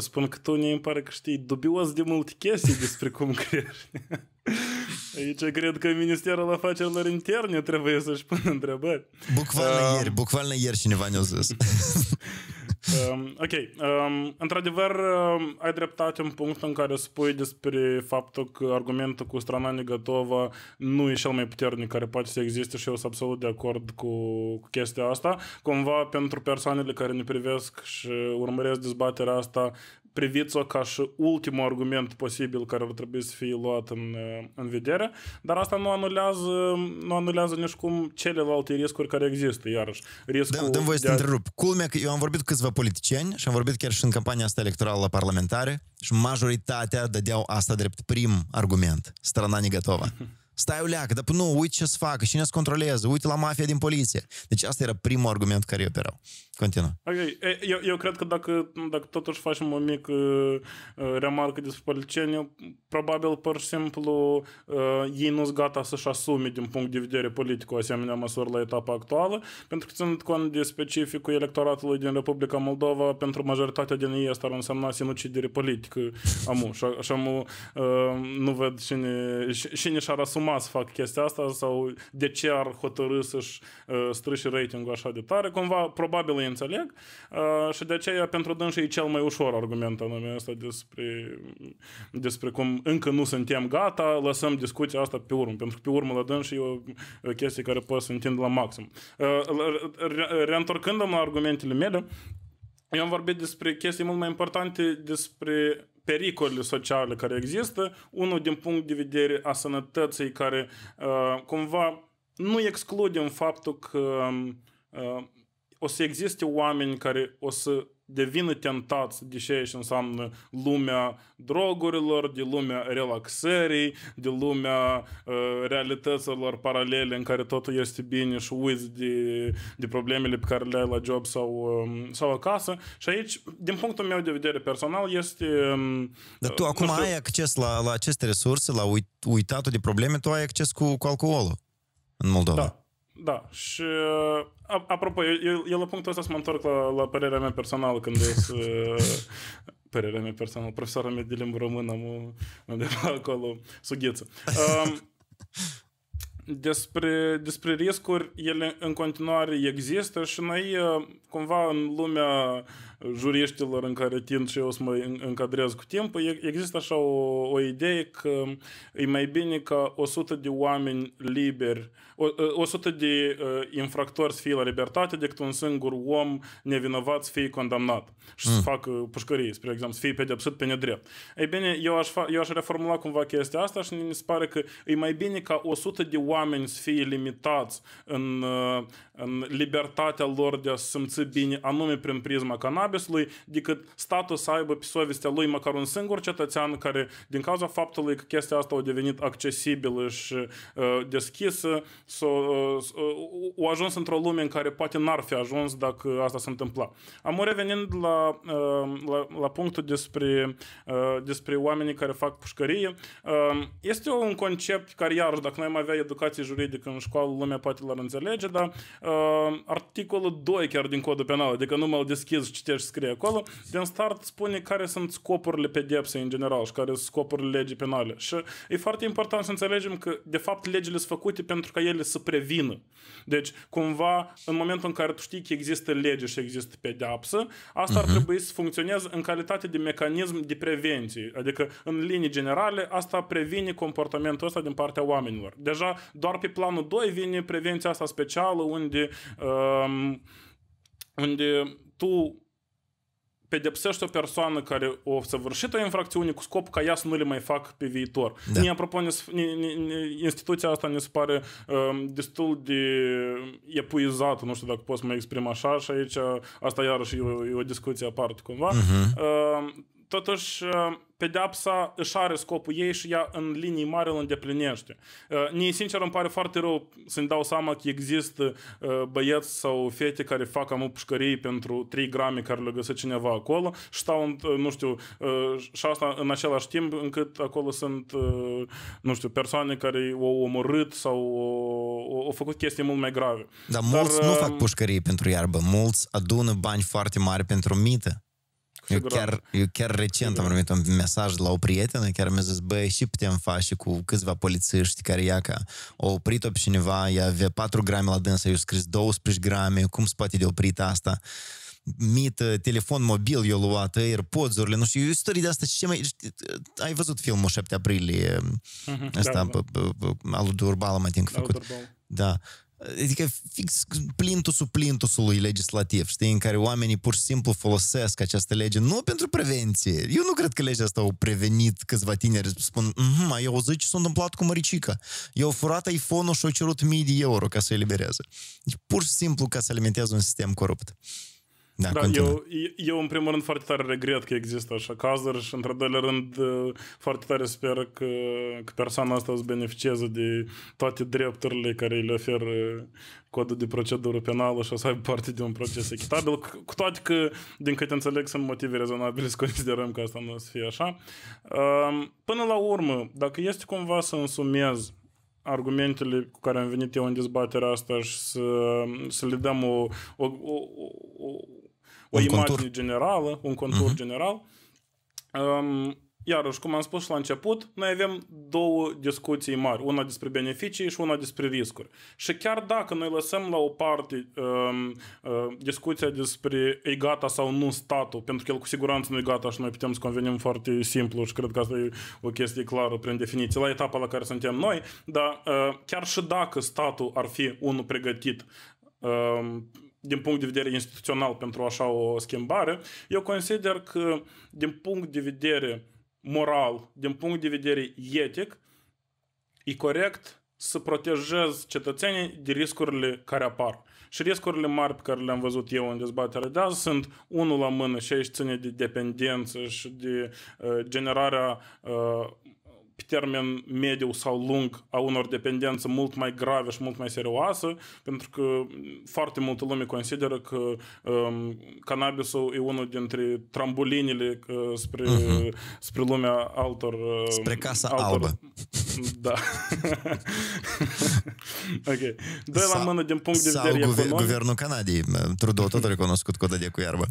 spun că tu ne pare că știi dubios de multe chestii despre cum crești. Aici cred că Ministerul Afacerilor Interne trebuie să-și pună întrebări. Bucvalne um... Uh, ieri, bucvalne ieri cineva ne-a zis. Um, ok. Um, într-adevăr, um, ai dreptate în punctul în care spui despre faptul că argumentul cu strana negativă nu e cel mai puternic care poate să existe și eu sunt absolut de acord cu, cu chestia asta. Cumva, pentru persoanele care ne privesc și urmăresc dezbaterea asta, priviți-o ca și ultimul argument posibil care ar trebui să fie luat în, în vedere, dar asta nu anulează, nu anulează nici cum celelalte riscuri care există, iarăși. Riscul Dăm, dăm voie să te întrerup. Culmea că eu am vorbit cu câțiva politicieni și am vorbit chiar și în campania asta electorală la parlamentare și majoritatea dădeau asta drept prim argument. Strana negatovă. Stai uleacă, dar nu, uite ce să facă, cine îți controlează, uite la mafia din poliție. Deci asta era primul argument care eu operau. Continuă. Okay. Eu, eu cred că dacă, dacă totuși facem o mică uh, remarcă despre politicieni, probabil, pur și simplu, uh, ei nu sunt gata să-și asume din punct de vedere politic o asemenea măsură la etapa actuală, pentru că ținând cont de specificul electoratului din Republica Moldova, pentru majoritatea din ei asta ar însemna sinucidere politică. Amu, și, amu, uh, nu văd cine, cine și-ar asuma urma să fac chestia asta sau de ce ar hotărâ să-și uh, strâși ratingul așa de tare. Cumva, probabil îi înțeleg uh, și de aceea pentru dânsă e cel mai ușor argument anume ăsta despre, despre cum încă nu suntem gata, lăsăm discuția asta pe urmă, pentru că pe urmă la dânsă e o chestie care poate să întind la maxim. Uh, reîntorcându-mă la argumentele mele, eu am vorbit despre chestii mult mai importante despre pericolele sociale care există, unul din punct de vedere a sănătății care uh, cumva nu excludem faptul că uh, o să existe oameni care o să devină tentați de ce și înseamnă lumea drogurilor, de lumea relaxării, de lumea uh, realităților paralele în care totul este bine și uiți de, de problemele pe care le ai la job sau, um, sau acasă. Și aici, din punctul meu de vedere personal, este... Um, Dar tu uh, acum știu, ai acces la, la aceste resurse, la uit, uitatul de probleme, tu ai acces cu, cu alcoolul în Moldova. Da. Da, și uh, apropo, eu, eu la punctul ăsta să mă întorc la, la părerea mea personală când eu uh, părerea mea personală, profesoara mea de limbă română mă undeva acolo sugheță. Um, despre, despre riscuri, ele în continuare există și noi uh, cumva în lumea juriștilor în care tind și eu să mă încadrez cu timpul, există așa o, o idee că e mai bine ca 100 de oameni liberi, 100 ă, de ă, infractori să fie la libertate decât un singur om nevinovat să fie condamnat și mm. să facă pușcărie, spre exemplu, să fie pedepsit pe nedrept. Ei bine, eu aș, fa- eu aș reformula cumva chestia asta și mi se pare că e mai bine ca 100 de oameni să fie limitați în, ă, în libertatea lor de a simți bine, anume prin prisma cannabis, Robesului decât statul să aibă pe sovestea lui măcar un singur cetățean care, din cauza faptului că chestia asta a devenit accesibilă și uh, deschisă, s-a, uh, o uh, ajuns într-o lume în care poate n-ar fi ajuns dacă asta se întâmpla. Am revenind la, uh, la, la punctul despre, uh, despre oamenii care fac pușcărie, uh, este un concept care, iar dacă noi mai avea educație juridică în școală, lumea poate l-ar înțelege, dar uh, articolul 2 chiar din codul penal, adică nu mă deschis și citești deci scrie acolo, din start spune care sunt scopurile pedepsei în general și care sunt scopurile legii penale. Și e foarte important să înțelegem că, de fapt, legile sunt făcute pentru ca ele să prevină. Deci, cumva, în momentul în care tu știi că există lege și există pedeapsă, asta uh-huh. ar mhm. trebui să funcționeze în calitate de mecanism de prevenție. Adică, în linii generale, asta previne comportamentul ăsta din partea oamenilor. Deja, doar pe planul 2 vine prevenția asta specială unde um, unde tu pedepsește o persoană care o săvârșit o infracțiune cu scop ca ea să nu le mai fac pe viitor. Da. Mie, apropo, ne, ne, ne, instituția asta ne se pare um, destul de epuizată, nu știu dacă pot să mă exprim așa și aici asta iarăși e o, e o discuție aparte cumva. Uh-huh. Uh, totuși uh, pedeapsa își are scopul ei și ea în linii mari îl îndeplinește. Ne uh, sincer îmi pare foarte rău să-mi dau seama că există uh, băieți sau fete care fac am pușcării pentru 3 grame care le găsă cineva acolo și stau, nu știu, și asta în același timp încât acolo sunt, nu știu, persoane care au omorât sau au făcut chestii mult mai grave. Dar mulți Dar, nu fac pușcării pentru iarbă, mulți adună bani foarte mari pentru mită. Eu chiar, eu chiar recent am da. primit un mesaj la o prietenă, chiar mi-a zis, băi, și putem face cu câțiva polițiști care ia ca au oprit-o pe cineva, ea avea 4 grame la dânsă, eu scris 12 grame, cum se poate de oprit asta? mită, telefon mobil eu luat, AirPods-urile, nu știu, istorii de asta ce mai... Ai văzut filmul 7 aprilie, mm asta, da, da. al lui Durbal, mă tin făcut. Da, adică fix plintusul plintosului legislativ, știi, în care oamenii pur și simplu folosesc această lege nu pentru prevenție. Eu nu cred că legea asta au prevenit câțiva tineri. Spun, mm-hmm, eu zic ce s-a întâmplat cu măricica. Eu au furat iPhone-ul și au cerut mii de euro ca să libereze. Deci pur și simplu ca să alimentează un sistem corupt. Da, da eu, eu, în primul rând, foarte tare regret că există așa cazuri și, într-al doilea rând, foarte tare sper că, că persoana asta îți beneficieze de toate drepturile care le oferă codul de procedură penală și o să aibă parte de un proces echitabil, cu toate că, din câte înțeleg, sunt motive rezonabile să considerăm că asta nu o să fie așa. Um, până la urmă, dacă este cumva să însumez argumentele cu care am venit eu în dezbaterea asta și să, să le dăm o, o, o, o, o un imagine contur. generală, un contur uh-huh. general. Um, iarăși, cum am spus și la început, noi avem două discuții mari, una despre beneficii și una despre riscuri. Și chiar dacă noi lăsăm la o parte um, uh, discuția despre e gata sau nu statul, pentru că el cu siguranță nu e gata și noi putem să convenim foarte simplu și cred că asta e o chestie clară prin definiție, la etapa la care suntem noi, dar uh, chiar și dacă statul ar fi unul pregătit um, din punct de vedere instituțional pentru așa o schimbare, eu consider că din punct de vedere moral, din punct de vedere etic, e corect să protejez cetățenii de riscurile care apar. Și riscurile mari pe care le-am văzut eu în dezbatere de azi sunt unul la mână și aici ține de dependență și de uh, generarea uh, pe termen mediu sau lung a unor dependențe mult mai grave și mult mai serioase, pentru că foarte multă lume consideră că um, cannabisul e unul dintre trambulinile uh, spre, uh-huh. spre lumea altor... Uh, spre casa altor... albă. Da. ok. Doi la mână din punct de vedere guver- economic. guvernul Canadiei. Trudeau tot a recunoscut codă de cu iarbă.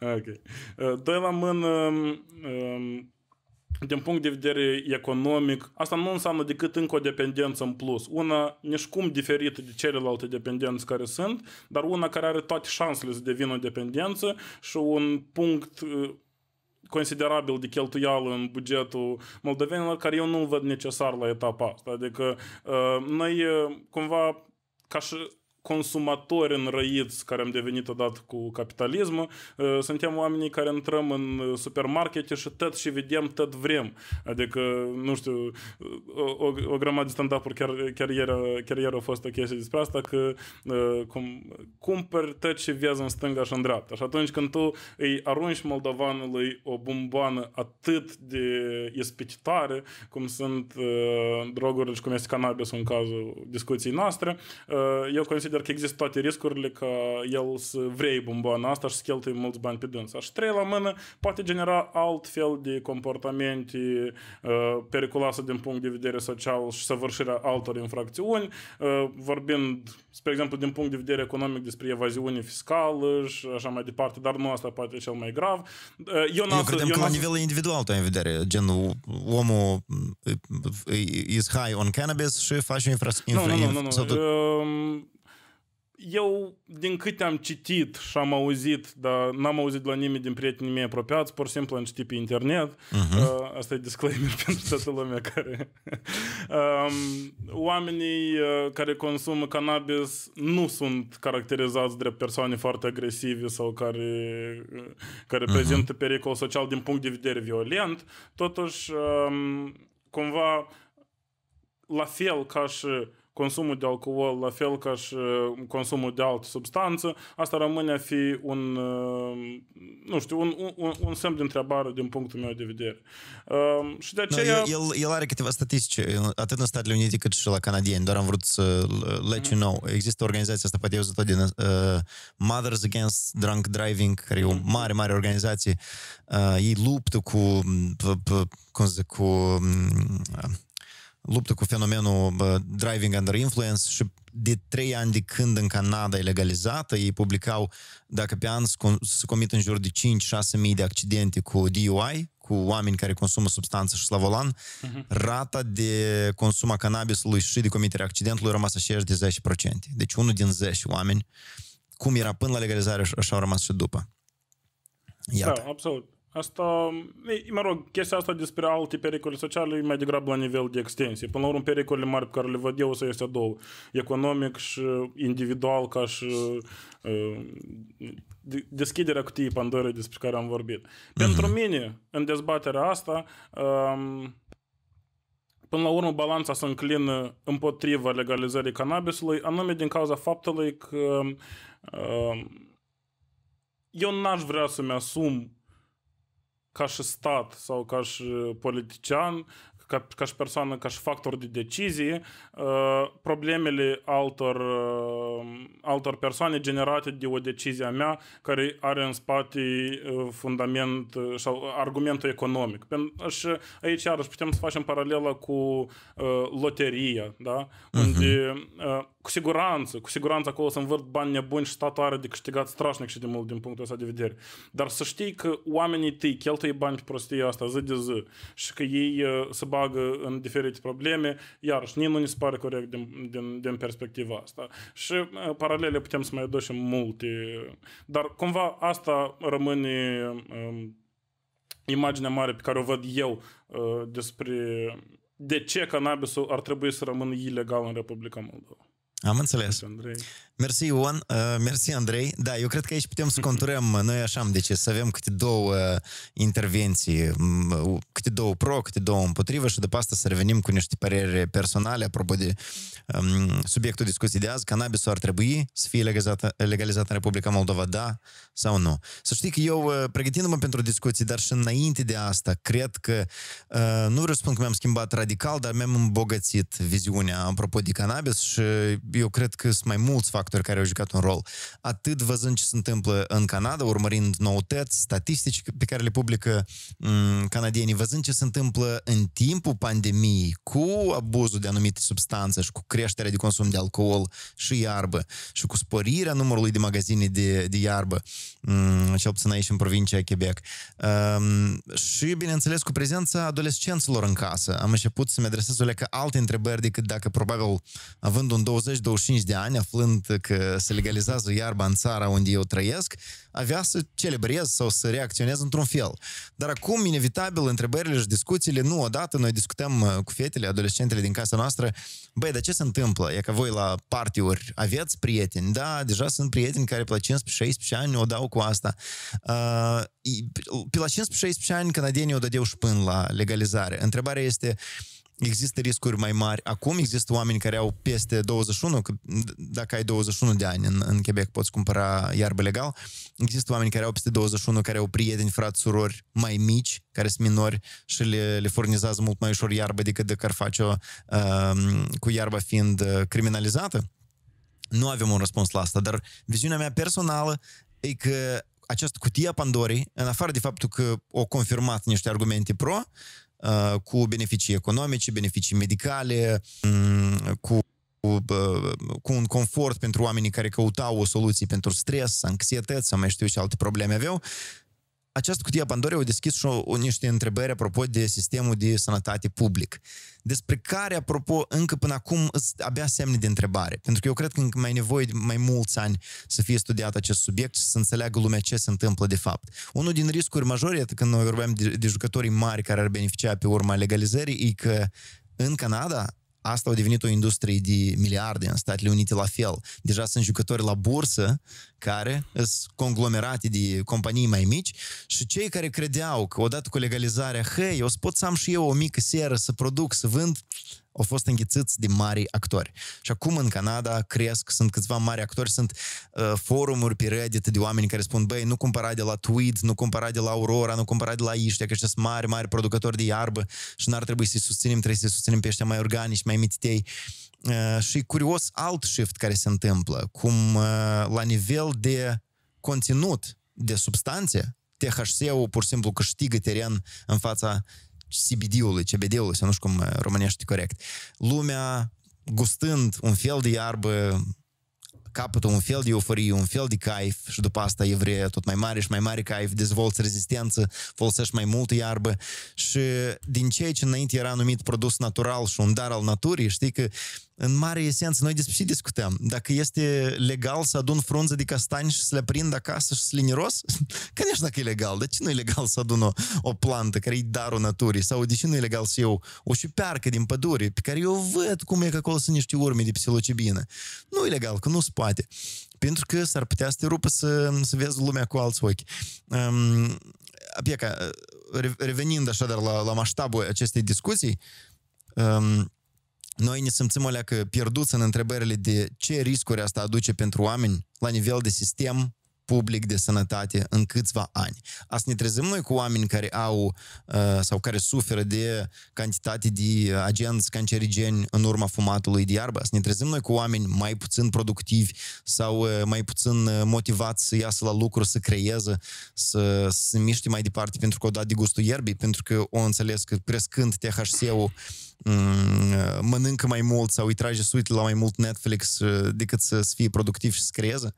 Ok. Uh, Doi la mână... Um, din punct de vedere economic, asta nu înseamnă decât încă o dependență în plus. Una nici cum diferită de celelalte dependențe care sunt, dar una care are toate șansele să devină o dependență și un punct uh, considerabil de cheltuială în bugetul moldovenilor, care eu nu-l văd necesar la etapa asta. Adică uh, noi uh, cumva ca și consumatori înrăiți care am devenit odată cu capitalismul. Uh, suntem oamenii care intrăm în uh, supermarket și tot și vedem, tot vrem. Adică, nu știu, o, uh, o, o grămadă de stand-up-uri chiar, chiar, chiar ieri a fost o chestie despre asta, că cum, cumperi tot și vezi în stânga și în dreapta. Și atunci când tu îi arunci moldovanului o bomboană atât de ispititoare, cum sunt uh, drogurile și cum este cannabisul în cazul discuției noastre, uh, eu consider consider că există toate riscurile că el să vrei bomboana asta și să cheltuie mulți bani pe dânsa. Și trei la mână poate genera alt fel de comportamente uh, periculoase din punct de vedere social și săvârșirea altor infracțiuni, uh, vorbind, spre exemplu, din punct de vedere economic despre evaziune fiscală și așa mai departe, dar nu asta poate cel mai grav. Uh, eu, eu credem eu că la nivel individual tu ai în vedere, genul omul uh, uh, is high on cannabis și face infracțiune. Nu, nu, nu, nu. Um, eu, din câte am citit și am auzit, dar n-am auzit la nimeni din prietenii mei apropiați, pur și simplu am citit pe internet. Uh-huh. Asta e disclaimer pentru toată lumea care... Um, oamenii uh, care consumă cannabis nu sunt caracterizați drept persoane foarte agresive sau care, uh, care uh-huh. prezintă pericol social din punct de vedere violent. Totuși, um, cumva, la fel ca și consumul de alcool, la fel ca și uh, consumul de altă substanță, asta rămâne a fi un, uh, nu știu, un, un, un semn de întrebare din punctul meu de vedere. Uh, și de aceea... No, el, el are câteva statistici, atât în Statele Unite cât și la canadieni, doar am vrut să uh, let you mhm. know. Există organizația asta, poate eu tot din uh, Mothers Against Drunk Driving, care e o mhm. mare, mare organizație. Uh, ei luptă cu, p- p- cum zic, cu uh, luptă cu fenomenul uh, driving under influence și de trei ani de când în Canada e legalizată, ei publicau dacă pe an se comit în jur de 5-6 mii de accidente cu DUI, cu oameni care consumă substanță și slavolan, uh-huh. rata de consum a cannabisului și de comiterea accidentului a rămas aceeași de 10%. Deci unul din 10 oameni, cum era până la legalizare, așa au rămas și după. Iată. Da, absolut. Asta, mă rog, chestia asta despre alte pericole sociale e mai degrabă la nivel de extensie. Până la urmă, pericolele mari pe care le văd eu o să este două. Economic și uh, individual ca și uh, deschiderea cutiei Pandora despre care am vorbit. Mhm. Pentru mine, în dezbaterea asta, um, până la urmă balanța se înclină împotriva legalizării cannabisului, anume din cauza faptului că uh, eu n-aș vrea să-mi asum ca și stat sau ca și politician, ca, ca și persoană, ca și factor de decizie, uh, problemele altor, uh, altor persoane generate de o decizie a mea care are în spate uh, fundament sau argumentul economic. Și aici, iarăși, putem să facem paralela cu loteria, da? Uh-huh. unde cu siguranță, cu siguranță acolo să învârt bani nebuni și statul are de câștigat strașnic și de mult din punctul ăsta de vedere. Dar să știi că oamenii tăi cheltuie bani pe prostia asta zi de zi și că ei uh, se bagă în diferite probleme, iarăși nimeni nu ne se pare corect din, din, din perspectiva asta. Și uh, paralele putem să mai aducem multe, dar cumva asta rămâne uh, imaginea mare pe care o văd eu uh, despre de ce cannabisul ar trebui să rămână ilegal în Republica Moldova. Am înțeles. Andrei. Mersi, Ion, uh, mersi, Andrei. Da, eu cred că aici putem să conturăm, noi așa am deci să avem câte două uh, intervenții, mm, uh, câte două pro, câte două împotrivă și după asta să revenim cu niște păreri personale apropo de um, subiectul discuției de azi, cannabisul ar trebui să fie legalizat, legalizat în Republica Moldova, da sau nu. Să știi că eu, uh, pregătindu-mă pentru discuții, dar și înainte de asta, cred că, uh, nu vreau să spun că mi-am schimbat radical, dar mi-am îmbogățit viziunea apropo de cannabis și eu cred că sunt mai mulți factori factori care au jucat un rol. Atât văzând ce se întâmplă în Canada, urmărind noutăți, statistici pe care le publică m- mm, canadienii, văzând ce se întâmplă în timpul pandemiei cu abuzul de anumite substanțe și cu creșterea de consum de alcool și iarbă și cu sporirea numărului de magazine de, de iarbă, m- mm, cel puțin aici în provincia Quebec. Um, și, bineînțeles, cu prezența adolescenților în casă. Am început să-mi adresez o leacă alte întrebări decât dacă, probabil, având un 20-25 de ani, aflând că se legalizează iarba în țara unde eu trăiesc, avea să celebrez sau să reacționez într-un fel. Dar acum, inevitabil, întrebările și discuțiile, nu odată, noi discutăm uh, cu fetele, adolescentele din casa noastră, băi, dar ce se întâmplă? E că voi la partiuri aveți prieteni? Da, deja sunt prieteni care pe la 15-16 ani o dau cu asta. Uh, pe la 15-16 ani canadienii o dădeau și până la legalizare. Întrebarea este, uh, există riscuri mai mari. Acum există oameni care au peste 21, că dacă ai 21 de ani în, în Quebec poți cumpăra iarbă legal. Există oameni care au peste 21, care au prieteni, frați, surori mai mici, care sunt minori și le, le furnizează mult mai ușor iarbă decât dacă ar face-o uh, cu iarba fiind uh, criminalizată. Nu avem un răspuns la asta, dar viziunea mea personală e că această cutie a Pandorii, în afară de faptul că o confirmat niște argumente pro, Uh, cu beneficii economice, beneficii medicale, mm, cu uh, cu un confort pentru oamenii care căutau o soluție pentru stres, anxietăți sau mai știu ce alte probleme aveau, această cutie a Pandorei au deschis și o, o, niște întrebări apropo de sistemul de sănătate public, despre care, apropo, încă până acum abia semne de întrebare. Pentru că eu cred că încă mai nevoie de mai mulți ani să fie studiat acest subiect și să înțeleagă lumea ce se întâmplă de fapt. Unul din riscuri majore, atât când noi vorbeam de, de jucătorii mari care ar beneficia pe urma legalizării, e că în Canada asta a devenit o industrie de miliarde în Statele Unite la fel. Deja sunt jucători la bursă care sunt conglomerate de companii mai mici și cei care credeau că odată cu legalizarea, hei, o să pot să am și eu o mică seră să produc, să vând, au fost înghițiți de mari actori. Și acum în Canada cresc, sunt câțiva mari actori, sunt uh, forumuri pe Reddit de oameni care spun, băi, nu cumpăra de la Tweed, nu cumpăra de la Aurora, nu cumpăra de la Iștia, că ăștia sunt mari, mari producători de iarbă și n-ar trebui să-i susținem, trebuie să-i susținem pe ăștia mai organici, mai mititei. Uh, și curios alt shift care se întâmplă, cum uh, la nivel de conținut, de substanțe, THC-ul pur și simplu câștigă teren în fața CBD-ului, CBD-ului, să nu știu cum uh, românește corect. Lumea gustând un fel de iarbă, capătă un fel de euforie, un fel de caif și după asta evreie tot mai mare și mai mare caif, dezvolți rezistență, folosești mai multă iarbă și din ceea ce înainte era numit produs natural și un dar al naturii, știi că în mare esență, noi despre ce discutăm? Dacă este legal să adun frunze de castani și să le prind acasă și să le niros? Конечно că e legal, dar ce nu e legal să adun o, o plantă care e darul naturii? Sau de ce nu e legal să iau o șupearcă din pădure pe care eu văd cum e că acolo sunt niște urme de psilocibină? Nu e legal, că nu se poate. Pentru că s-ar putea să te rupă să, să vezi lumea cu alți ochi. Um, Apieca, revenind așadar la, la masștabul acestei discuții, um, noi ne simțim alea că pierduți în întrebările de ce riscuri asta aduce pentru oameni la nivel de sistem, public de sănătate în câțiva ani. A să ne trezim noi cu oameni care au uh, sau care suferă de cantitate de agenți cancerigeni în urma fumatului de iarbă, a să ne trezim noi cu oameni mai puțin productivi sau uh, mai puțin uh, motivați să iasă la lucru, să creeze, să se miște mai departe pentru că o dat de gustul ierbii, pentru că o înțeles că crescând THC-ul mm, mănâncă mai mult sau îi trage suite la mai mult Netflix decât să fie productiv și să creeze.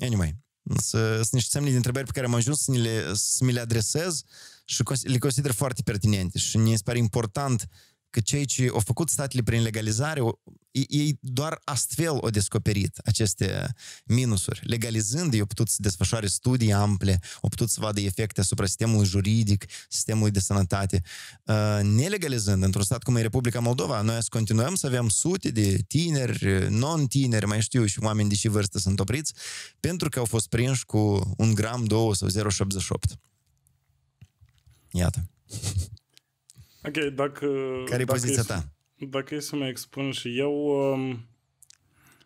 Anyway, sunt niște semne de întrebări pe care am ajuns să, le, să mi le adresez și le consider foarte pertinente și mi se pare important că cei ce au făcut statele prin legalizare, ei doar astfel au descoperit aceste minusuri. Legalizând, ei au putut să desfășoare studii ample, au putut să vadă efecte asupra sistemului juridic, sistemului de sănătate. Uh, nelegalizând, într-un stat cum e Republica Moldova, noi să continuăm să avem sute de tineri, non-tineri, mai știu și oameni de și vârstă sunt opriți, pentru că au fost prinși cu un gram, două sau 0,78. Iată. Ok, dacă... Care e poziția ta? Dacă e să-mi expun și eu... Um...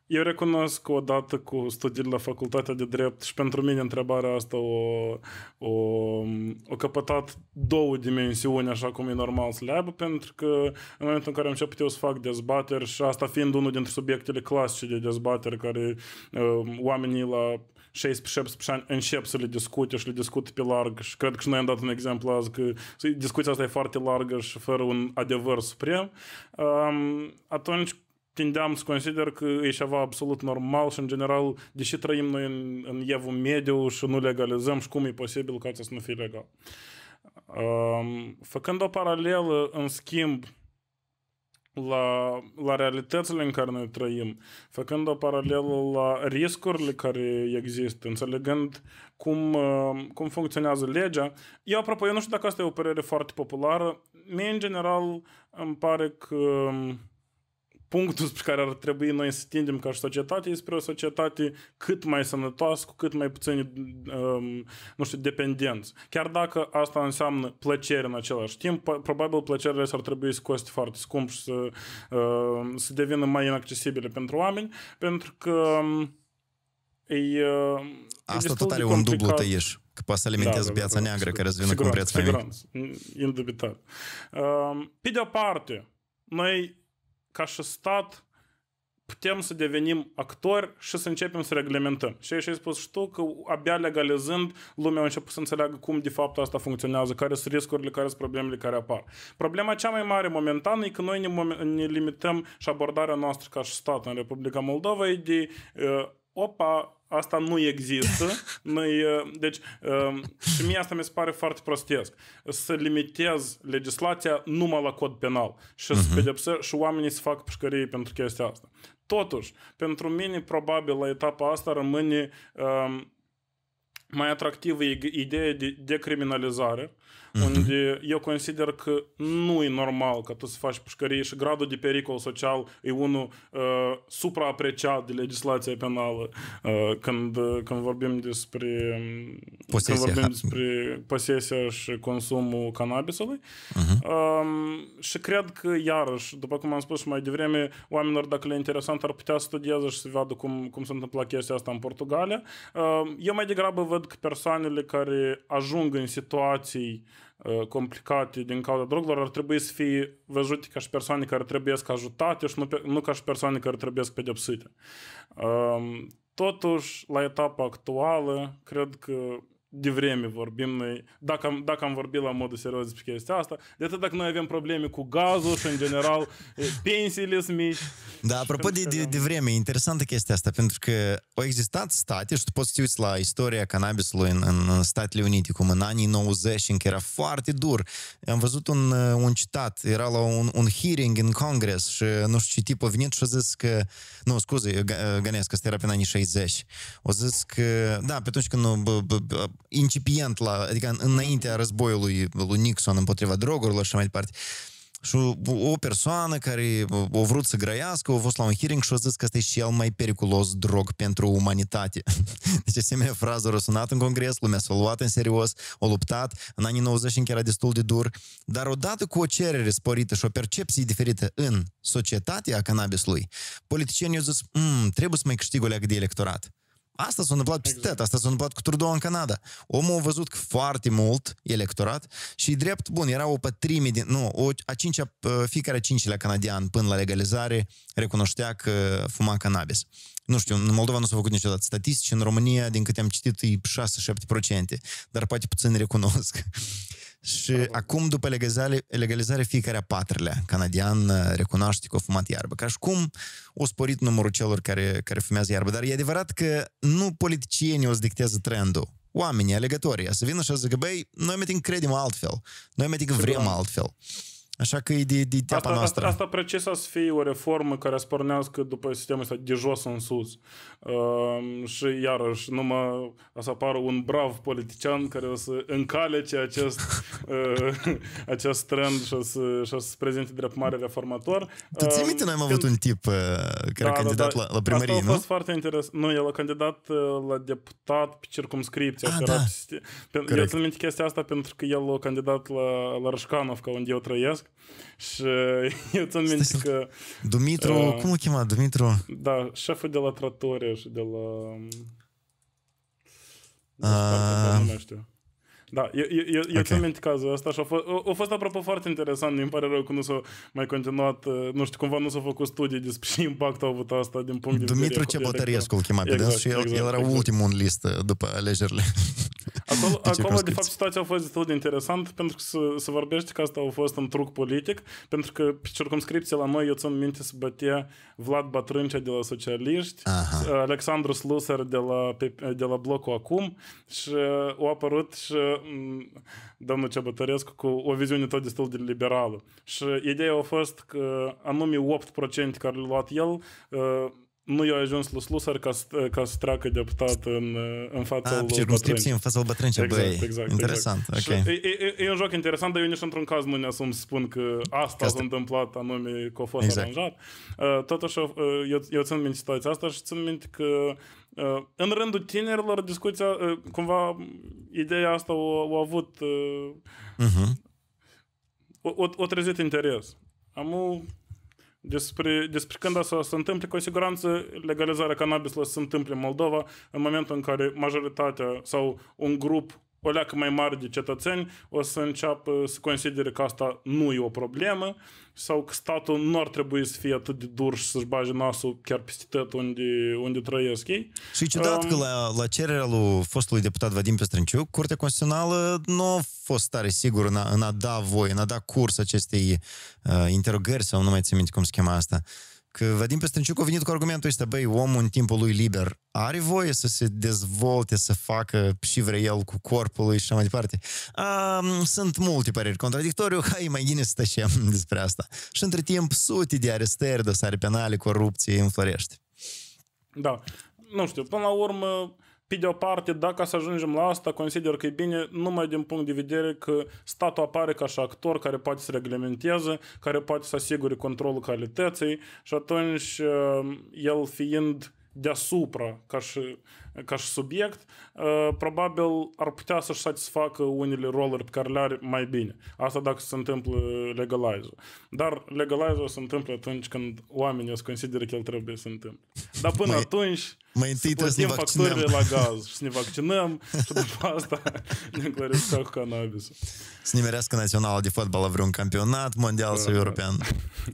Eu recunosc că odată cu studiile la facultatea de drept și pentru mine întrebarea asta o, o, o căpătat două dimensiuni, așa cum e normal să le aibă, pentru că în momentul în care am început eu să fac dezbateri și asta fiind unul dintre subiectele clasice de dezbateri care um, oamenii la și ai încep să le discute și le discut pe larg și cred că și noi am dat un exemplu azi că discuția asta e foarte largă și fără un adevăr suprem, atunci tindeam să consider că e ceva absolut normal și, în general, deși trăim noi în, în evu mediu și nu legalizăm și cum e posibil ca asta să nu fie legal. Făcând o paralelă, în schimb, la, la realitățile în care noi trăim, făcând o paralelă la riscurile care există, înțelegând cum, uh, cum funcționează legea. Eu, apropo, eu nu știu dacă asta e o părere foarte populară. Mie, în general, îmi pare că um, punctul spre care ar trebui noi să tindem ca societate este spre o societate cât mai sănătoasă, cu cât mai puțin, um, nu știu, dependență. Chiar dacă asta înseamnă plăcere în același timp, probabil plăcerile s-ar trebui să coste foarte scump și să, uh, să devină mai inaccesibile pentru oameni, pentru că um, e, uh, Asta e tot are un dublu tăieș. Că poate să alimentezi da, piața da, da, neagră sigur, care îți vine cu un preț mai mic. Indubitat. Uh, pe de-o parte, noi ca și stat, putem să devenim actori și să începem să reglementăm. Și aici ai spus, știu că abia legalizând, lumea a început să înțeleagă cum de fapt asta funcționează, care sunt riscurile, care sunt problemele care apar. Problema cea mai mare momentan e că noi ne, ne limităm și abordarea noastră ca și stat în Republica Moldova e de, ă, opa, asta nu există. Noi, uh, deci, um, și mie asta mi se pare foarte prostesc. Să limitez legislația numai la cod penal și să mhm. pedepse și oamenii să facă pușcărie pentru chestia asta. Totuși, pentru mine, probabil, la etapa asta rămâne um, mai atractivă ideea de decriminalizare. Uh, uh-huh. unde eu consider că nu e normal că tu să faci pușcărie și gradul de pericol social e unul uh, supraapreciat de legislația penală uh, când, uh, când vorbim despre um, posesia, când vorbim despre posesia și consumul cannabisului. Uh-huh. Um, și cred că, iarăși, după cum am spus și mai devreme, oamenilor, dacă le interesant, ar putea să studieze și să vadă cum, cum se întâmplă chestia asta în Portugalia. Uh, eu mai degrabă văd că persoanele care ajung în situații Uh, complicate din cauza drogurilor ar trebui să fie văzute ca și persoane care trebuie să ajutate și nu, pe, nu ca și persoane care trebuie să pedepsite. Um, totuși, la etapa actuală, cred că de vreme vorbim noi, dacă am, dacă am vorbit la modul serios despre chestia asta, de atât dacă noi avem probleme cu gazul și, în general, pensiile sunt mici. Da, apropo de, de, de vreme, e interesantă chestia asta, pentru că au existat state și tu poți să la istoria cannabisului în, în Statele Unite, cum în anii 90, încă era foarte dur. Am văzut un, uh, un citat, era la un, un hearing în Congress și, uh, nu știu ce tip a venit și a zis că, nu, scuze, Ganescu, uh, asta era pe anii 60, o zis că, da, pe atunci când incipient, la, adică înaintea războiului lui Nixon împotriva drogurilor și mai departe. Și o persoană care a vrut să grăiască, a fost la un hearing și a zis că este cel mai periculos drog pentru umanitate. Deci asemenea frază a sunat în congres, lumea s-a luat în serios, a luptat, în anii 90 încă era destul de dur, dar odată cu o cerere sporită și o percepție diferită în societatea cannabisului, politicienii au zis, mm, trebuie să mai câștig o leagă de electorat. Asta s-a întâmplat peste exact. asta s-a întâmplat cu Trudeau în Canada. Omul a văzut că foarte mult electorat și drept, bun, era o pătrime din, nu, o, a cincea, fiecare cincilea canadian până la legalizare recunoștea că fuma cannabis. Nu știu, în Moldova nu s-a făcut niciodată statistici, în România, din câte am citit, e 6-7%, dar poate puțin recunosc. Și Bravo. acum, după legalizare, legalizare, fiecare a patrulea canadian uh, recunoaște că a fumat iarbă. Ca și cum o sporit numărul celor care, care fumează iarbă. Dar e adevărat că nu politicienii o dictează trendul. Oamenii, alegătorii, să vină și să zică, băi, noi metin credem altfel, noi metin vrem da. altfel. Așa că e de, de teapa asta, noastră. Asta, asta precisa să fie o reformă care să pornească după sistemul ăsta de jos în sus. Uh, și iarăși, numai să apară un brav politician care o să încalece acest, uh, eh, acest trend și o să, și o să se prezinte drept mare reformator. Tu ții ehm, minte, n am avut un tip uh, care da, a da, candidat da, da. la, la primărie, Asta a fost nu? foarte interesant. Nu, el a candidat eh, la deputat pe circumscripție. Ah, da. Pe, eu țin minte chestia asta pentru că el a candidat la, la Rășcanov, ca unde eu trăiesc. Și eu țin minte că... Dumitru, uh, cum o chema? Dumitru? Da, șeful de la tratorie, și de la... uh... Nu știu. Uh, da, eu, eu, eu, okay. eu minte cazul ăsta și a, fost, a, a fost apropo foarte interesant, îmi pare rău că nu s-a mai continuat, uh, nu știu, cumva nu s-a făcut studii despre ce impact a avut asta din punct de Dumitru vedere... Dumitru Cebotăriescu îl chema pe exact, și el, exact, el era exact. ultimul în listă după alegerile. Acolo, deci acolo de fapt, situația a fost destul de interesant pentru că se, se vorbește că asta a fost un truc politic, pentru că pe circumscripție la noi, eu țin minte, să bătea Vlad Bătrâncea de la Socialiști, Aha. Alexandru Slusar de la, de la Blocul Acum și uh, au apărut și mm, domnul Cebătărescu cu o viziune tot destul de liberală. Și ideea a fost că anume 8% care l a luat el uh, nu i-a ajuns la Slusar ca, ca să treacă de în, ah, deci în fața lui Bătrâni. stripsi în fața lui Bătrânci, exact, băi. Exact, interesant, exact. ok. e, e, e, un joc interesant, dar eu nici într-un caz nu ne asum să spun că asta s-a întâmplat anume că a fost exact. aranjat. Uh, totuși, uh, eu, eu țin minte situația asta și țin minte că uh, în rândul tinerilor discuția, uh, cumva ideea asta o, o avut uh, uh-huh. o, o, o trezit interes. Am despre, despre când asta se întâmple, cu siguranță legalizarea cannabisului se întâmple în Moldova în momentul în care majoritatea sau un grup o leacă mai mare de cetățeni o să înceapă să considere că asta nu e o problemă sau că statul nu ar trebui să fie atât de dur și să-și bage nasul chiar peste tot unde, unde trăiesc ei. Și ciudat um, că la, la cererea lui fostului deputat Vadim Pestrânciuc, Curtea Constituțională nu a fost tare sigură în în a da voi, în a da curs acestei uh, interogări sau nu mai țin minte cum se chema asta. Uh, Că Vadim Pestrenciuc a venit cu argumentul ăsta, băi, omul în timpul lui liber are voie să se dezvolte, să facă și vrea el cu corpul lui și așa mai departe. Um, sunt multe păreri contradictoriu, hai mai bine să tășem despre asta. Și între timp, sute de arestări, dosare penale, corupție înflorește. Da. Nu știu, până la urmă, pe de o parte, dacă să ajungem la asta, consider că e bine numai din punct de vedere că statul apare ca și actor care poate să reglementeze, care poate să asigure controlul calității și atunci uh, el fiind deasupra, ca și, ca și subiect, probabil ar putea să-și satisfacă unele roluri pe care le are mai bine. Asta dacă se întâmplă legalize Dar legalize se întâmplă atunci când oamenii se consideră că el trebuie să întâmple. Dar până mai, atunci mai întâi să plătim facturile la gaz și să ne vaccinăm și după asta ne clarificăm cu cannabisul. Să merească naționala de fotbal la vreun campionat mondial sau european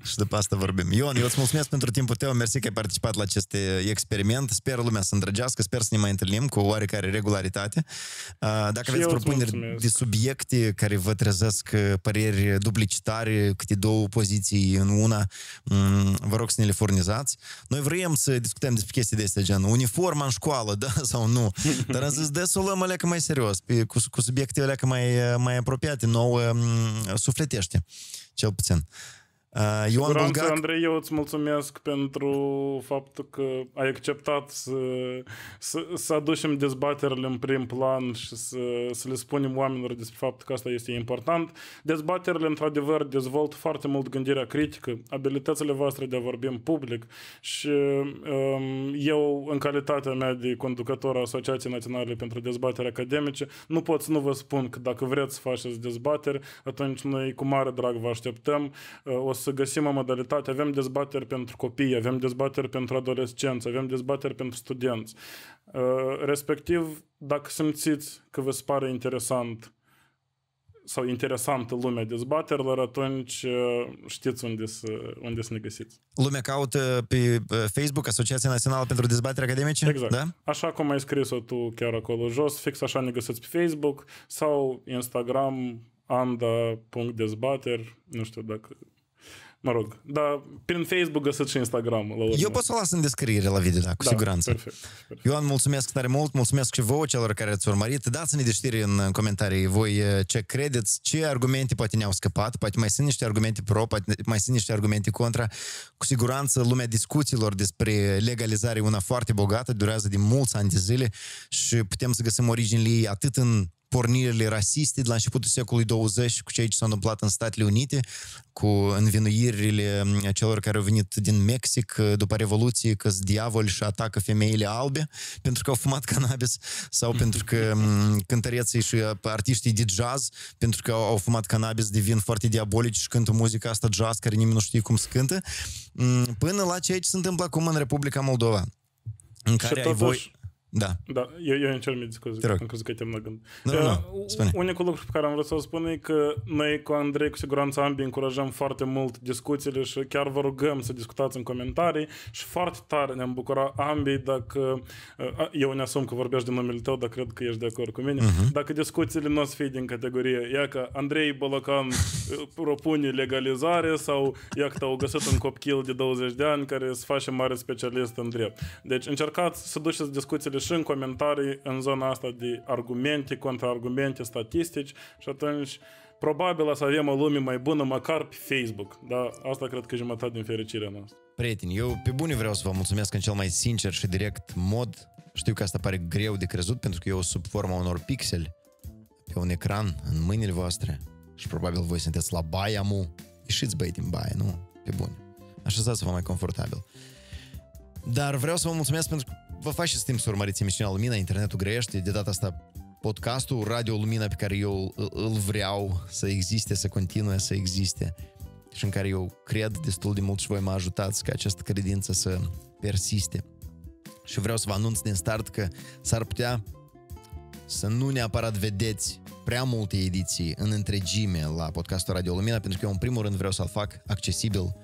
și după asta vorbim. Ion, eu îți mulțumesc pentru timpul tău, mersi că ai participat la aceste experiențe experiment. Sper lumea să îndrăgească, sper să ne mai întâlnim cu oarecare regularitate. Uh, dacă și aveți propuneri de subiecte care vă trezesc uh, păreri duplicitare, câte două poziții în una, mm, vă rog să ne le furnizați. Noi vrem să discutăm despre chestii de astea, gen uniforma în școală, da sau nu, dar am zis de să o alea mai serios, cu, cu subiecte alea mai, mai apropiate, nouă mm, sufletește, cel puțin. Uh, Ioan Bulgac... Andrei, eu îți mulțumesc pentru faptul că ai acceptat să, să, să aducem dezbaterile în prim plan și să, să le spunem oamenilor despre faptul că asta este important. Dezbaterile, într-adevăr, dezvoltă foarte mult gândirea critică, abilitățile voastre de a vorbi în public și um, eu, în calitatea mea de conducător a Asociației Naționale pentru Dezbatere Academice, nu pot să nu vă spun că dacă vreți să faceți dezbateri, atunci noi cu mare drag vă așteptăm. Uh, o să găsim o modalitate. Avem dezbateri pentru copii, avem dezbateri pentru adolescenți, avem dezbateri pentru studenți. Uh, respectiv, dacă simțiți că vă pare interesant sau interesantă lumea dezbaterilor, atunci uh, știți unde să, unde să ne găsiți. Lumea caută pe uh, Facebook Asociația Națională pentru Dezbatere Academice? Exact. Da? Așa cum ai scris-o tu chiar acolo jos, fix așa ne găsiți pe Facebook sau Instagram anda.dezbateri, nu știu dacă Mă rog, dar prin Facebook găsit și Instagram. La urmă. Eu pot să las în descriere la video, da, cu da, siguranță. Perfect, perfect. Ioan, mulțumesc tare mult, mulțumesc și vouă celor care ați urmărit. Dați-ne de știri în comentarii voi eh, ce credeți, ce argumente poate ne-au scăpat, poate mai sunt niște argumente pro, poate mai sunt niște argumente contra. Cu siguranță lumea discuțiilor despre legalizare una foarte bogată, durează de mulți ani de zile și putem să găsim originile atât în pornirile rasiste de la începutul secolului 20 cu ceea ce s-a întâmplat în Statele Unite, cu învinuirile mm, celor care au venit din Mexic uh, după Revoluție că sunt diavoli și atacă femeile albe pentru că au fumat cannabis sau pentru că mm, cântăreții și uh, artiștii de jazz pentru că au fumat cannabis devin foarte diabolici și cântă muzica asta jazz care nimeni nu știe cum se cântă, mm, până la ceea ce se întâmplă acum în Republica Moldova în care și ai totuși, voi... Da. Da, eu, eu încerc mi scuze, am crezut că te-am la gând. Nu, nu, uh, spune. lucru pe care am vrut să-l spun e că noi cu Andrei cu siguranță ambii încurajăm foarte mult discuțiile și chiar vă rugăm să discutați în comentarii și foarte tare ne-am bucurat ambii dacă, uh, eu ne asum că vorbești de numele tău, dar cred că ești de acord cu mine, uh-huh. dacă discuțiile nu o să fie din categorie, ia că Andrei Bolocan uh, propune legalizare sau ia că au găsit un copil de 20 de ani care să face mare specialist în drept. Deci încercați să duceți discuțiile și în comentarii în zona asta de argumente, contraargumente, statistici și atunci probabil o să avem o lume mai bună măcar pe Facebook. Dar asta cred că e jumătate din fericirea noastră. Prieteni, eu pe bune vreau să vă mulțumesc în cel mai sincer și direct mod. Știu că asta pare greu de crezut pentru că eu sub forma unor pixeli pe un ecran în mâinile voastre și probabil voi sunteți la baia mu. Ieșiți băi din baie, nu? Pe bune. Așezați-vă mai confortabil. Dar vreau să vă mulțumesc pentru vă faceți timp să urmăriți emisiunea Lumina, internetul grește, de data asta podcastul Radio Lumina pe care eu îl vreau să existe, să continue să existe și în care eu cred destul de mult și voi mă ajutați ca această credință să persiste. Și vreau să vă anunț din start că s-ar putea să nu neapărat vedeți prea multe ediții în întregime la podcastul Radio Lumina, pentru că eu în primul rând vreau să-l fac accesibil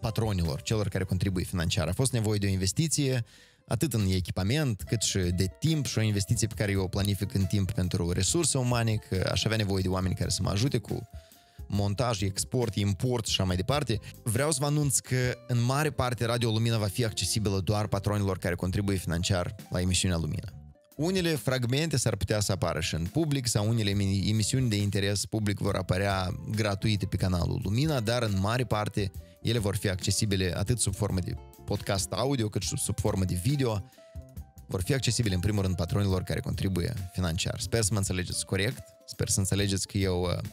patronilor, celor care contribuie financiar. A fost nevoie de o investiție, atât în echipament, cât și de timp și o investiție pe care eu o planific în timp pentru resurse umane, că aș avea nevoie de oameni care să mă ajute cu montaj, export, import și așa mai departe. Vreau să vă anunț că în mare parte Radio Lumina va fi accesibilă doar patronilor care contribuie financiar la emisiunea Lumina. Unele fragmente s-ar putea să apară și în public sau unele emisiuni de interes public vor apărea gratuite pe canalul Lumina, dar în mare parte ele vor fi accesibile atât sub formă de podcast audio, cât și sub formă de video, vor fi accesibile în primul rând patronilor care contribuie financiar. Sper să mă înțelegeți corect, sper să înțelegeți că eu uh,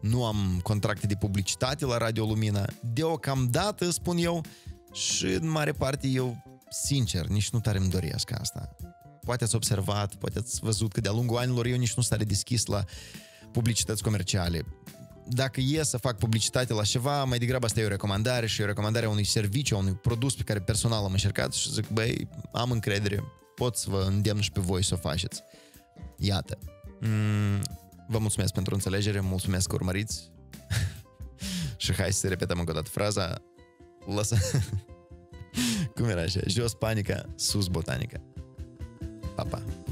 nu am contracte de publicitate la Radio Lumina. Deocamdată, spun eu, și în mare parte eu, sincer, nici nu tare îmi doresc asta. Poate ați observat, poate ați văzut că de-a lungul anilor eu nici nu stare deschis la publicități comerciale dacă e să fac publicitate la ceva, mai degrabă asta e o recomandare și o recomandare a unui serviciu, a unui produs pe care personal am încercat și zic, băi, am încredere, pot să vă îndemn și pe voi să o faceți. Iată. Mm, vă mulțumesc pentru înțelegere, mulțumesc că urmăriți. și hai să repetăm încă o dată fraza. Lăsa. Cum era așa? Jos panica, sus botanica. Pa, pa.